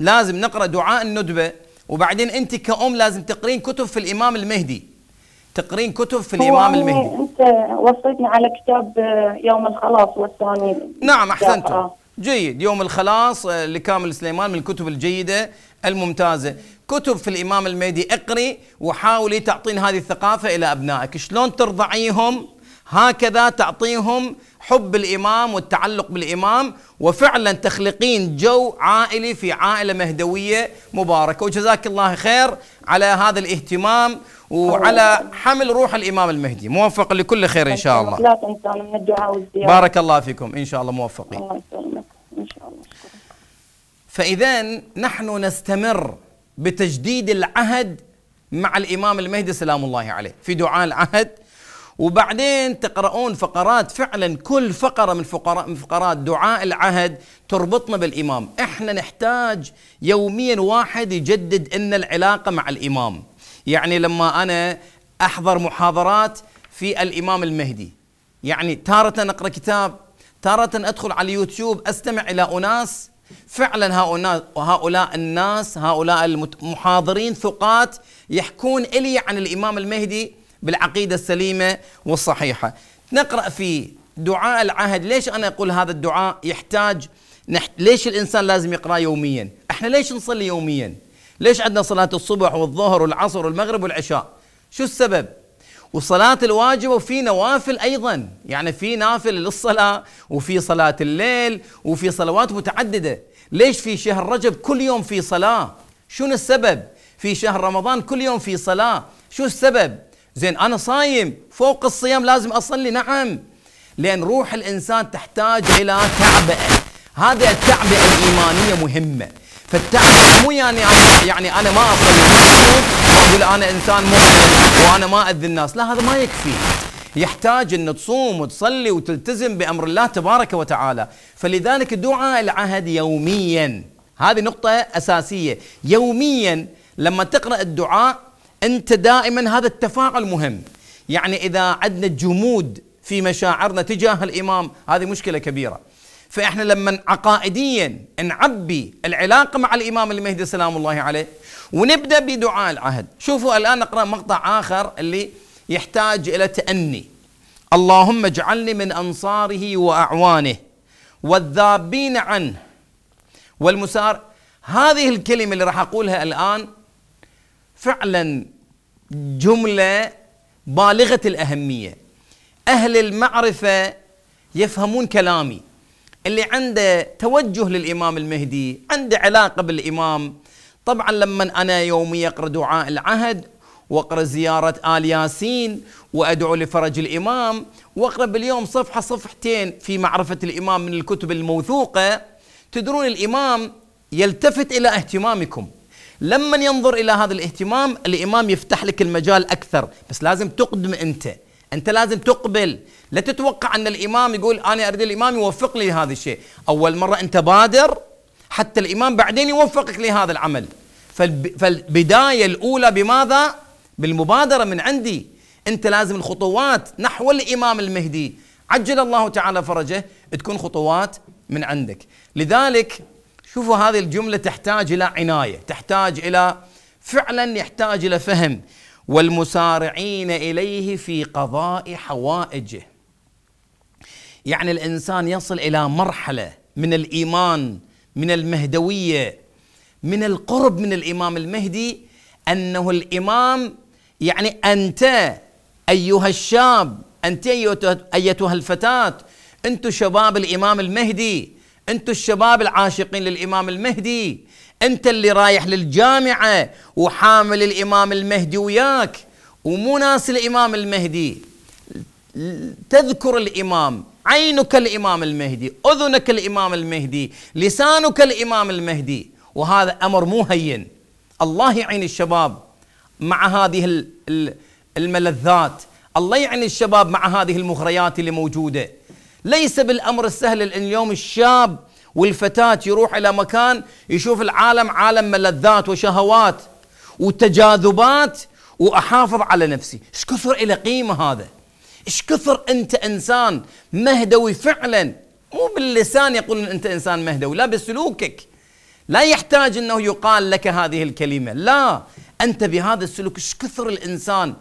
لازم نقرأ دعاء الندبة وبعدين أنت كأم لازم تقرين كتب في الإمام المهدي تقرين كتب في الإمام المهدي أنت وصيتني على كتاب يوم الخلاص والثاني نعم أحسنتم آه. جيد يوم الخلاص آه، لكامل سليمان من الكتب الجيدة الممتازة كتب في الامام المهدي اقري وحاولي تعطين هذه الثقافه الى ابنائك شلون ترضعيهم هكذا تعطيهم حب الامام والتعلق بالامام وفعلا تخلقين جو عائلي في عائله مهدويه مباركه وجزاك الله خير على هذا الاهتمام وعلى حمل روح الامام المهدي موفق لكل خير ان شاء الله لا من الدعاء بارك الله فيكم ان شاء الله موفقين الله يسلمك ان شاء الله فاذا نحن نستمر بتجديد العهد مع الامام المهدي سلام الله عليه في دعاء العهد وبعدين تقرؤون فقرات فعلا كل فقره من فقرات دعاء العهد تربطنا بالامام، احنا نحتاج يوميا واحد يجدد ان العلاقه مع الامام، يعني لما انا احضر محاضرات في الامام المهدي، يعني تارة اقرا كتاب، تارة ادخل على اليوتيوب استمع الى اناس فعلا هؤلاء هؤلاء الناس هؤلاء المحاضرين ثقات يحكون الي عن الامام المهدي بالعقيده السليمه والصحيحه نقرا في دعاء العهد ليش انا اقول هذا الدعاء يحتاج نحت... ليش الانسان لازم يقرا يوميا احنا ليش نصلي يوميا ليش عندنا صلاه الصبح والظهر والعصر والمغرب والعشاء شو السبب والصلاة الواجبة وفي نوافل أيضا يعني في نافل للصلاة وفي صلاة الليل وفي صلوات متعددة ليش في شهر رجب كل يوم في صلاة شنو السبب في شهر رمضان كل يوم في صلاة شو السبب زين أنا صايم فوق الصيام لازم أصلي نعم لأن روح الإنسان تحتاج إلى تعبئة هذه التعبئة الإيمانية مهمة فالتعب مو يعني أنا يعني أنا ما أصلي وأقول أنا إنسان مؤمن وأنا ما أذي الناس لا هذا ما يكفي يحتاج أن تصوم وتصلي وتلتزم بأمر الله تبارك وتعالى فلذلك دعاء العهد يوميا هذه نقطة أساسية يوميا لما تقرأ الدعاء أنت دائما هذا التفاعل مهم يعني إذا عدنا جمود في مشاعرنا تجاه الإمام هذه مشكلة كبيرة فإحنا لما عقائديا نعبي العلاقة مع الإمام المهدي سلام الله عليه ونبدأ بدعاء العهد شوفوا الآن نقرأ مقطع آخر اللي يحتاج إلى تأني اللهم اجعلني من أنصاره وأعوانه والذابين عنه والمسار هذه الكلمة اللي راح أقولها الآن فعلا جملة بالغة الأهمية أهل المعرفة يفهمون كلامي اللي عنده توجه للإمام المهدي عنده علاقة بالإمام طبعا لما أنا يومي أقرأ دعاء العهد واقرا زياره ال ياسين وادعو لفرج الامام واقرا باليوم صفحه صفحتين في معرفه الامام من الكتب الموثوقه تدرون الامام يلتفت الى اهتمامكم لما ينظر الى هذا الاهتمام الامام يفتح لك المجال اكثر بس لازم تقدم انت انت لازم تقبل لا تتوقع ان الامام يقول انا اريد الامام يوفق لي هذا الشيء اول مره انت بادر حتى الامام بعدين يوفقك لهذا العمل فالبدايه الاولى بماذا بالمبادره من عندي انت لازم الخطوات نحو الامام المهدي عجل الله تعالى فرجه تكون خطوات من عندك لذلك شوفوا هذه الجمله تحتاج الى عنايه تحتاج الى فعلا يحتاج الى فهم والمسارعين اليه في قضاء حوائجه يعني الانسان يصل الى مرحله من الايمان من المهدويه من القرب من الامام المهدي انه الامام يعني انت ايها الشاب انت ايتها الفتاه انتم شباب الامام المهدي انتم الشباب العاشقين للامام المهدي انت اللي رايح للجامعه وحامل الامام المهدي وياك ومو ناس الامام المهدي تذكر الامام عينك الامام المهدي اذنك الامام المهدي لسانك الامام المهدي وهذا امر مو هين الله يعين الشباب مع هذه الملذات الله يعين الشباب مع هذه المغريات اللي موجوده ليس بالامر السهل ان اليوم الشاب والفتاة يروح إلى مكان يشوف العالم عالم ملذات وشهوات وتجاذبات وأحافظ على نفسي إيش كثر إلى قيمة هذا إيش كثر أنت إنسان مهدوي فعلا مو باللسان يقول أنت إنسان مهدوي لا بسلوكك لا يحتاج أنه يقال لك هذه الكلمة لا أنت بهذا السلوك إيش كثر الإنسان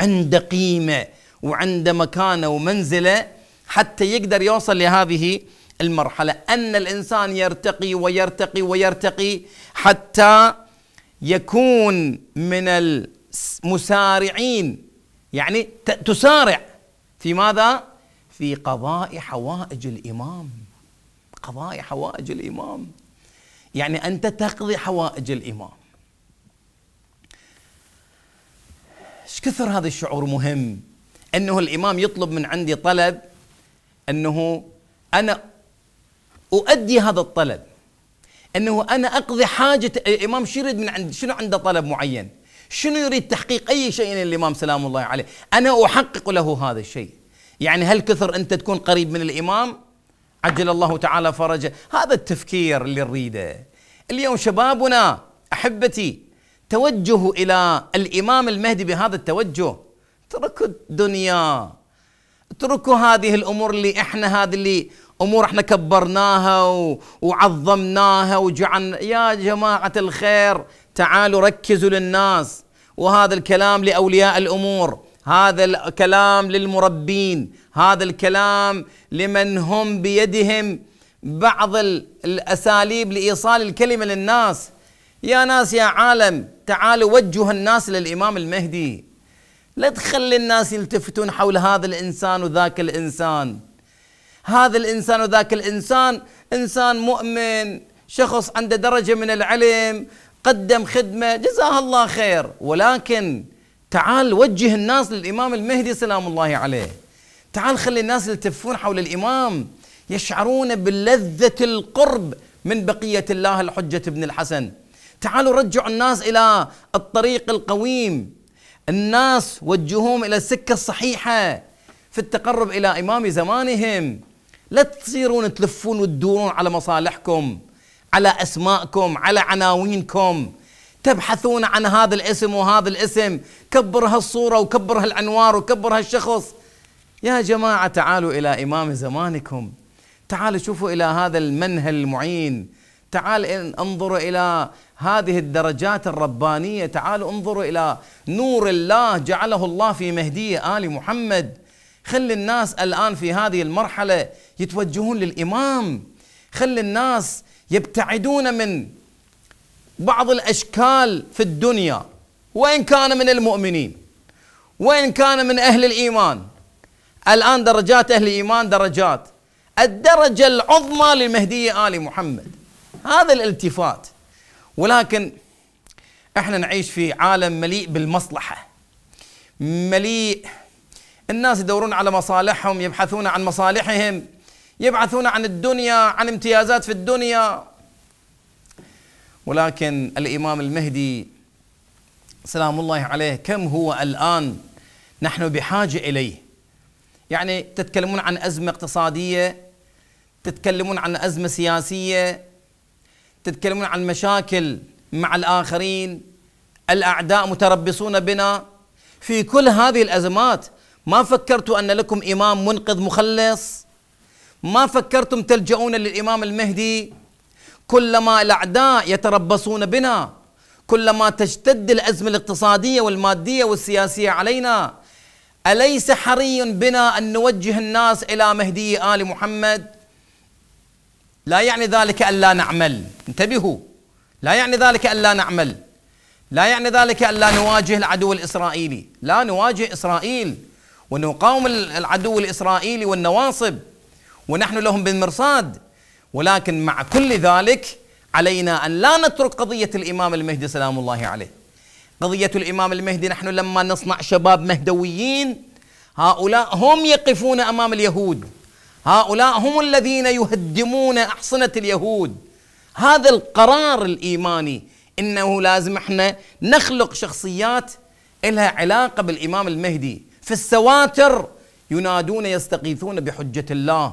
عنده قيمة وعنده مكانة ومنزلة حتى يقدر يوصل لهذه المرحلة أن الإنسان يرتقي ويرتقي ويرتقي حتى يكون من المسارعين يعني تسارع في ماذا؟ في قضاء حوائج الإمام قضاء حوائج الإمام يعني أنت تقضي حوائج الإمام ايش كثر هذا الشعور مهم انه الامام يطلب من عندي طلب انه انا أؤدي هذا الطلب أنه أنا أقضي حاجة الإمام إيه، شو يريد من عند شنو عنده طلب معين شنو يريد تحقيق أي شيء للإمام سلام الله عليه أنا أحقق له هذا الشيء يعني هل كثر أنت تكون قريب من الإمام عجل الله تعالى فرجه هذا التفكير اللي نريده اليوم شبابنا أحبتي توجهوا إلى الإمام المهدي بهذا التوجه اتركوا الدنيا اتركوا هذه الامور اللي احنا هذه اللي امور احنا كبرناها و... وعظمناها وجعلنا يا جماعه الخير تعالوا ركزوا للناس وهذا الكلام لاولياء الامور هذا الكلام للمربين هذا الكلام لمن هم بيدهم بعض الاساليب لايصال الكلمه للناس يا ناس يا عالم تعالوا وجهوا الناس للامام المهدي لا تخلي الناس يلتفتون حول هذا الانسان وذاك الانسان هذا الانسان وذاك الانسان انسان مؤمن شخص عنده درجه من العلم قدم خدمه جزاه الله خير ولكن تعال وجه الناس للامام المهدي سلام الله عليه تعال خلي الناس يلتفون حول الامام يشعرون بلذه القرب من بقيه الله الحجه بن الحسن تعالوا رجعوا الناس الى الطريق القويم الناس وجهوهم الى السكه الصحيحه في التقرب الى امام زمانهم لا تصيرون تلفون وتدورون على مصالحكم على اسماءكم على عناوينكم تبحثون عن هذا الاسم وهذا الاسم كبر هالصوره وكبر هالانوار وكبر هالشخص يا جماعه تعالوا الى امام زمانكم تعالوا شوفوا الى هذا المنهل المعين تعال انظروا الى هذه الدرجات الربانيه تعالوا انظروا الى نور الله جعله الله في مهديه ال محمد خلي الناس الآن في هذه المرحلة يتوجهون للإمام خلي الناس يبتعدون من بعض الأشكال في الدنيا وإن كان من المؤمنين وإن كان من أهل الإيمان الآن درجات أهل الإيمان درجات الدرجة العظمى للمهدي آل محمد هذا الالتفات ولكن احنا نعيش في عالم مليء بالمصلحة مليء الناس يدورون على مصالحهم يبحثون عن مصالحهم يبحثون عن الدنيا عن امتيازات في الدنيا ولكن الامام المهدي سلام الله عليه كم هو الان نحن بحاجه اليه يعني تتكلمون عن ازمه اقتصاديه تتكلمون عن ازمه سياسيه تتكلمون عن مشاكل مع الاخرين الاعداء متربصون بنا في كل هذه الازمات ما فكرتوا ان لكم امام منقذ مخلص ما فكرتم تلجؤون للامام المهدي كلما الاعداء يتربصون بنا كلما تشتد الازمه الاقتصاديه والماديه والسياسيه علينا اليس حري بنا ان نوجه الناس الى مهدي ال محمد لا يعني ذلك ان لا نعمل انتبهوا لا يعني ذلك ان لا نعمل لا يعني ذلك ان لا نواجه العدو الاسرائيلي لا نواجه اسرائيل ونقاوم العدو الإسرائيلي والنواصب ونحن لهم بالمرصاد ولكن مع كل ذلك علينا أن لا نترك قضية الإمام المهدي سلام الله عليه قضية الإمام المهدي نحن لما نصنع شباب مهدويين هؤلاء هم يقفون أمام اليهود هؤلاء هم الذين يهدمون أحصنة اليهود هذا القرار الإيماني إنه لازم إحنا نخلق شخصيات لها علاقة بالإمام المهدي في السواتر ينادون يستغيثون بحجة الله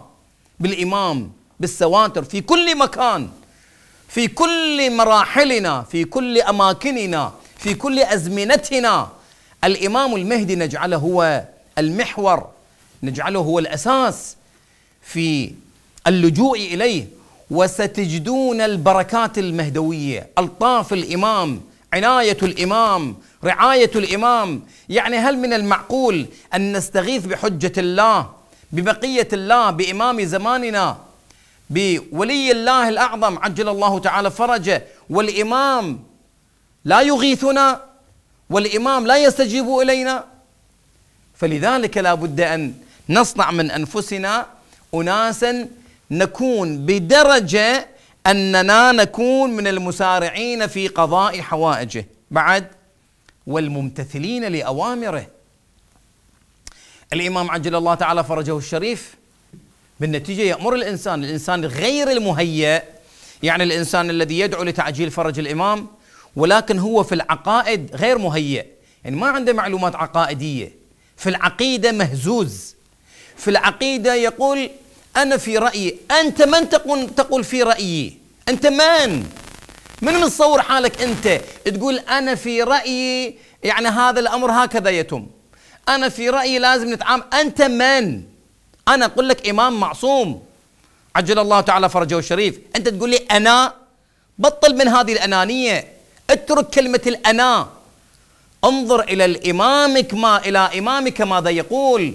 بالإمام بالسواتر في كل مكان في كل مراحلنا في كل أماكننا في كل أزمنتنا الإمام المهدي نجعله هو المحور نجعله هو الأساس في اللجوء إليه وستجدون البركات المهدوية ألطاف الإمام عناية الإمام رعاية الإمام يعني هل من المعقول أن نستغيث بحجة الله ببقية الله بإمام زماننا بولي الله الأعظم عجل الله تعالى فرجه والإمام لا يغيثنا والإمام لا يستجيب إلينا فلذلك لا بد أن نصنع من أنفسنا أناسا نكون بدرجة أننا نكون من المسارعين في قضاء حوائجه بعد والممتثلين لأوامره الإمام عجل الله تعالى فرجه الشريف بالنتيجة يأمر الإنسان الإنسان غير المهيأ يعني الإنسان الذي يدعو لتعجيل فرج الإمام ولكن هو في العقائد غير مهيئ يعني ما عنده معلومات عقائدية في العقيدة مهزوز في العقيدة يقول أنا في رأيي أنت من تقول, تقول في رأيي أنت من من متصور حالك أنت تقول أنا في رأيي يعني هذا الأمر هكذا يتم أنا في رأيي لازم نتعامل أنت من أنا أقول لك إمام معصوم عجل الله تعالى فرجه الشريف أنت تقول لي أنا بطل من هذه الأنانية اترك كلمة الأنا انظر إلى الإمامك ما إلى إمامك ماذا يقول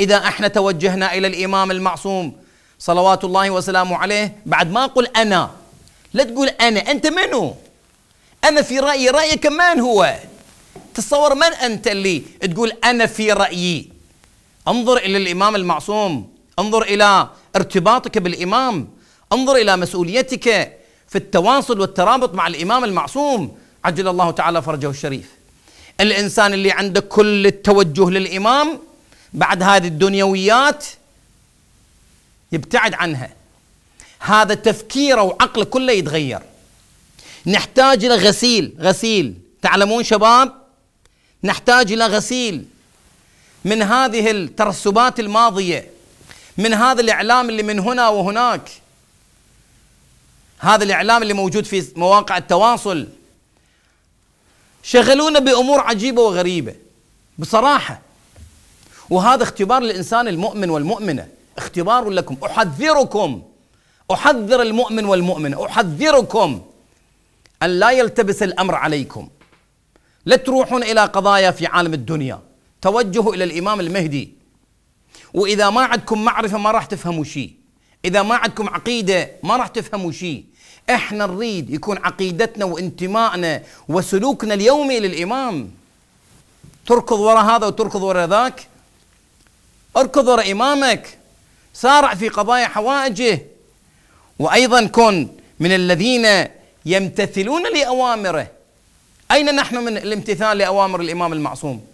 إذا احنا توجهنا إلى الإمام المعصوم صلوات الله وسلامه عليه بعد ما أقول أنا لا تقول أنا أنت منو أنا في رأيي رأيك من هو تصور من أنت اللي تقول أنا في رأيي انظر إلى الإمام المعصوم انظر إلى ارتباطك بالإمام انظر إلى مسؤوليتك في التواصل والترابط مع الإمام المعصوم عجل الله تعالى فرجه الشريف الإنسان اللي عنده كل التوجه للإمام بعد هذه الدنيويات يبتعد عنها هذا تفكيره وعقله كله يتغير نحتاج الى غسيل غسيل تعلمون شباب نحتاج الى غسيل من هذه الترسبات الماضيه من هذا الاعلام اللي من هنا وهناك هذا الاعلام اللي موجود في مواقع التواصل شغلونا بامور عجيبه وغريبه بصراحه وهذا اختبار للإنسان المؤمن والمؤمنة اختبار لكم أحذركم أحذر المؤمن والمؤمنة أحذركم أن لا يلتبس الأمر عليكم لا تروحون إلى قضايا في عالم الدنيا توجهوا إلى الإمام المهدي وإذا ما عندكم معرفة ما راح تفهموا شيء إذا ما عندكم عقيدة ما راح تفهموا شيء احنا نريد يكون عقيدتنا وانتمائنا وسلوكنا اليومي للإمام تركض ورا هذا وتركض ورا ذاك اركض وراء إمامك سارع في قضايا حوائجه وأيضا كن من الذين يمتثلون لأوامره أين نحن من الامتثال لأوامر الإمام المعصوم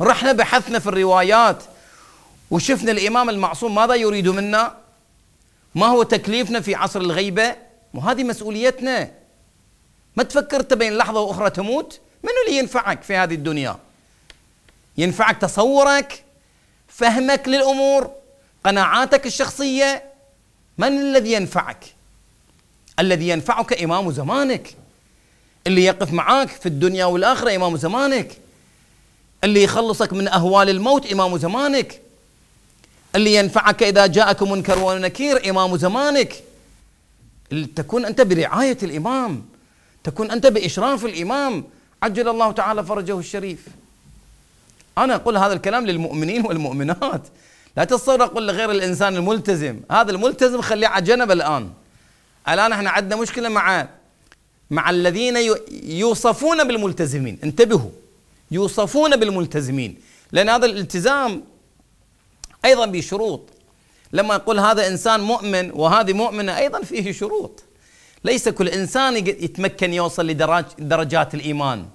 رحنا بحثنا في الروايات وشفنا الإمام المعصوم ماذا يريد منا ما هو تكليفنا في عصر الغيبة وهذه مسؤوليتنا ما تفكر بين لحظة وأخرى تموت من اللي ينفعك في هذه الدنيا ينفعك تصورك فهمك للامور قناعاتك الشخصيه من الذي ينفعك الذي ينفعك امام زمانك اللي يقف معاك في الدنيا والاخره امام زمانك اللي يخلصك من اهوال الموت امام زمانك اللي ينفعك اذا جاءك منكر ونكير امام زمانك تكون انت برعايه الامام تكون انت باشراف الامام عجل الله تعالى فرجه الشريف أنا أقول هذا الكلام للمؤمنين والمؤمنات لا تتصور أقول لغير الإنسان الملتزم هذا الملتزم خليه على جنب الآن الآن احنا عندنا مشكلة مع مع الذين يوصفون بالملتزمين انتبهوا يوصفون بالملتزمين لأن هذا الالتزام أيضا بشروط لما أقول هذا إنسان مؤمن وهذه مؤمنة أيضا فيه شروط ليس كل إنسان يتمكن يوصل لدرجات الإيمان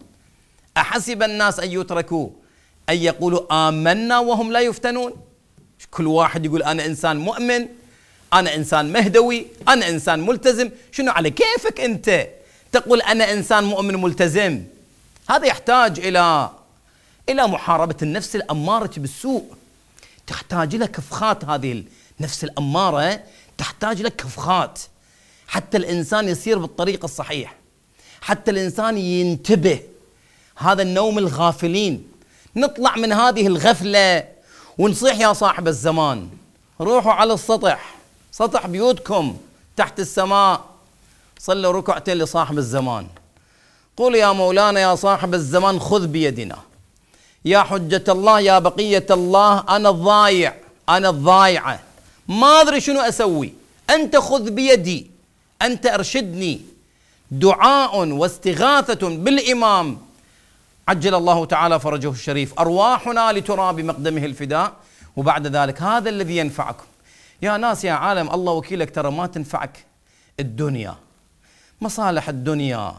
أحسب الناس أن يتركوا أن يقولوا آمنا وهم لا يفتنون كل واحد يقول أنا إنسان مؤمن أنا إنسان مهدوي أنا إنسان ملتزم شنو على كيفك أنت تقول أنا إنسان مؤمن ملتزم هذا يحتاج إلى إلى محاربة النفس الأمارة بالسوء تحتاج إلى كفخات هذه النفس الأمارة تحتاج إلى كفخات حتى الإنسان يسير بالطريق الصحيح حتى الإنسان ينتبه هذا النوم الغافلين نطلع من هذه الغفلة ونصيح يا صاحب الزمان روحوا على السطح سطح بيوتكم تحت السماء صلوا ركعتين لصاحب الزمان قول يا مولانا يا صاحب الزمان خذ بيدنا يا حجة الله يا بقية الله أنا الضايع أنا الضايعة ما أدري شنو أسوي أنت خذ بيدي أنت أرشدني دعاء واستغاثة بالإمام عجل الله تعالى فرجه الشريف أرواحنا لترى بمقدمه الفداء وبعد ذلك هذا الذي ينفعكم يا ناس يا عالم الله وكيلك ترى ما تنفعك الدنيا مصالح الدنيا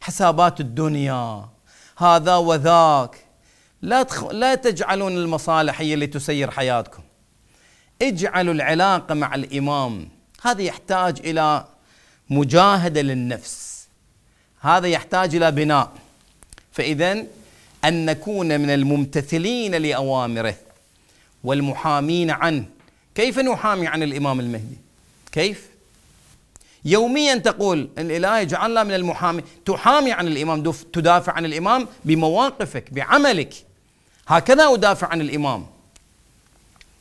حسابات الدنيا هذا وذاك لا تخ... لا تجعلون المصالح هي اللي تسير حياتكم اجعلوا العلاقه مع الامام هذا يحتاج الى مجاهده للنفس هذا يحتاج الى بناء فإذا أن نكون من الممتثلين لأوامره والمحامين عنه كيف نحامي عن الإمام المهدي كيف يوميا تقول الإله يجعلنا من المحامي تحامي عن الإمام تدافع عن الإمام بمواقفك بعملك هكذا أدافع عن الإمام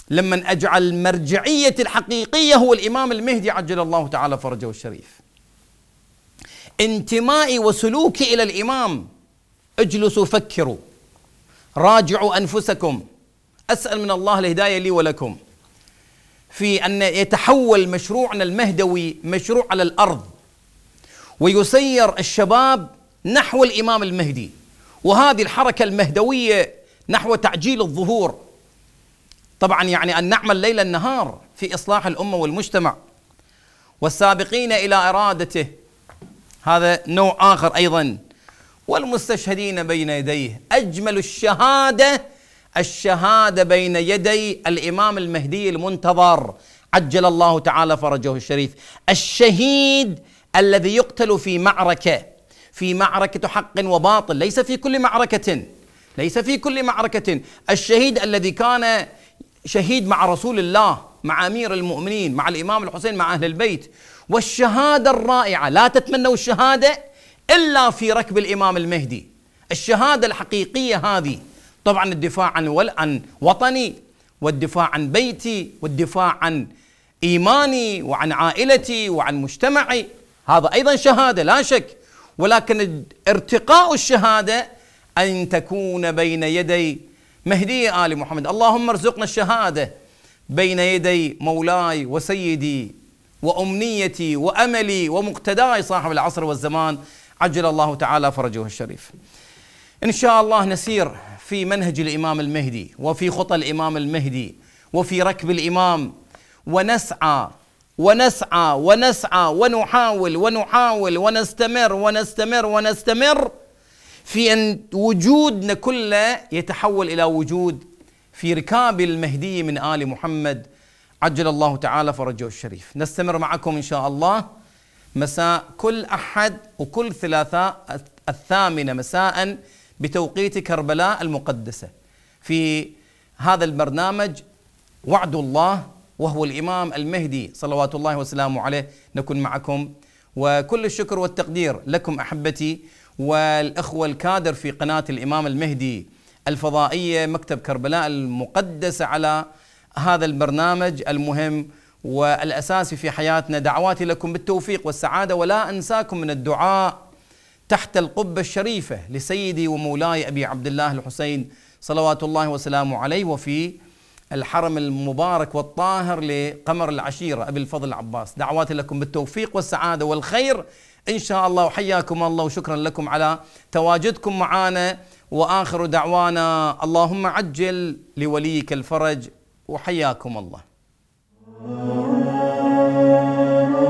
لما أجعل المرجعية الحقيقية هو الإمام المهدي عجل الله تعالى فرجه الشريف انتمائي وسلوكي إلى الإمام اجلسوا فكروا راجعوا انفسكم اسال من الله الهدايه لي ولكم في ان يتحول مشروعنا المهدوي مشروع على الارض ويسير الشباب نحو الامام المهدي وهذه الحركه المهدويه نحو تعجيل الظهور طبعا يعني ان نعمل ليل النهار في اصلاح الامه والمجتمع والسابقين الى ارادته هذا نوع اخر ايضا والمستشهدين بين يديه اجمل الشهاده الشهاده بين يدي الامام المهدي المنتظر عجل الله تعالى فرجه الشريف الشهيد الذي يقتل في معركه في معركه حق وباطل ليس في كل معركه ليس في كل معركه الشهيد الذي كان شهيد مع رسول الله مع امير المؤمنين مع الامام الحسين مع اهل البيت والشهاده الرائعه لا تتمنوا الشهاده إلا في ركب الإمام المهدي الشهادة الحقيقية هذه طبعا الدفاع عن, عن وطني والدفاع عن بيتي والدفاع عن إيماني وعن عائلتي وعن مجتمعي هذا أيضا شهادة لا شك ولكن ارتقاء الشهادة أن تكون بين يدي مهدي آل محمد اللهم ارزقنا الشهادة بين يدي مولاي وسيدي وأمنيتي وأملي ومقتداي صاحب العصر والزمان عجل الله تعالى فرجه الشريف ان شاء الله نسير في منهج الامام المهدي وفي خطى الامام المهدي وفي ركب الامام ونسعى ونسعى ونسعى ونحاول ونحاول ونستمر ونستمر ونستمر في ان وجودنا كله يتحول الى وجود في ركاب المهدي من ال محمد عجل الله تعالى فرجه الشريف نستمر معكم ان شاء الله مساء كل أحد وكل ثلاثاء الثامنة مساء بتوقيت كربلاء المقدسة في هذا البرنامج وعد الله وهو الإمام المهدي صلوات الله وسلامه عليه نكون معكم وكل الشكر والتقدير لكم أحبتي والأخوة الكادر في قناة الإمام المهدي الفضائية مكتب كربلاء المقدسة على هذا البرنامج المهم والاساسي في حياتنا دعواتي لكم بالتوفيق والسعاده ولا انساكم من الدعاء تحت القبه الشريفه لسيدي ومولاي ابي عبد الله الحسين صلوات الله وسلامه عليه وفي الحرم المبارك والطاهر لقمر العشيره ابي الفضل العباس دعواتي لكم بالتوفيق والسعاده والخير ان شاء الله وحياكم الله وشكرا لكم على تواجدكم معنا واخر دعوانا اللهم عجل لوليك الفرج وحياكم الله Oh.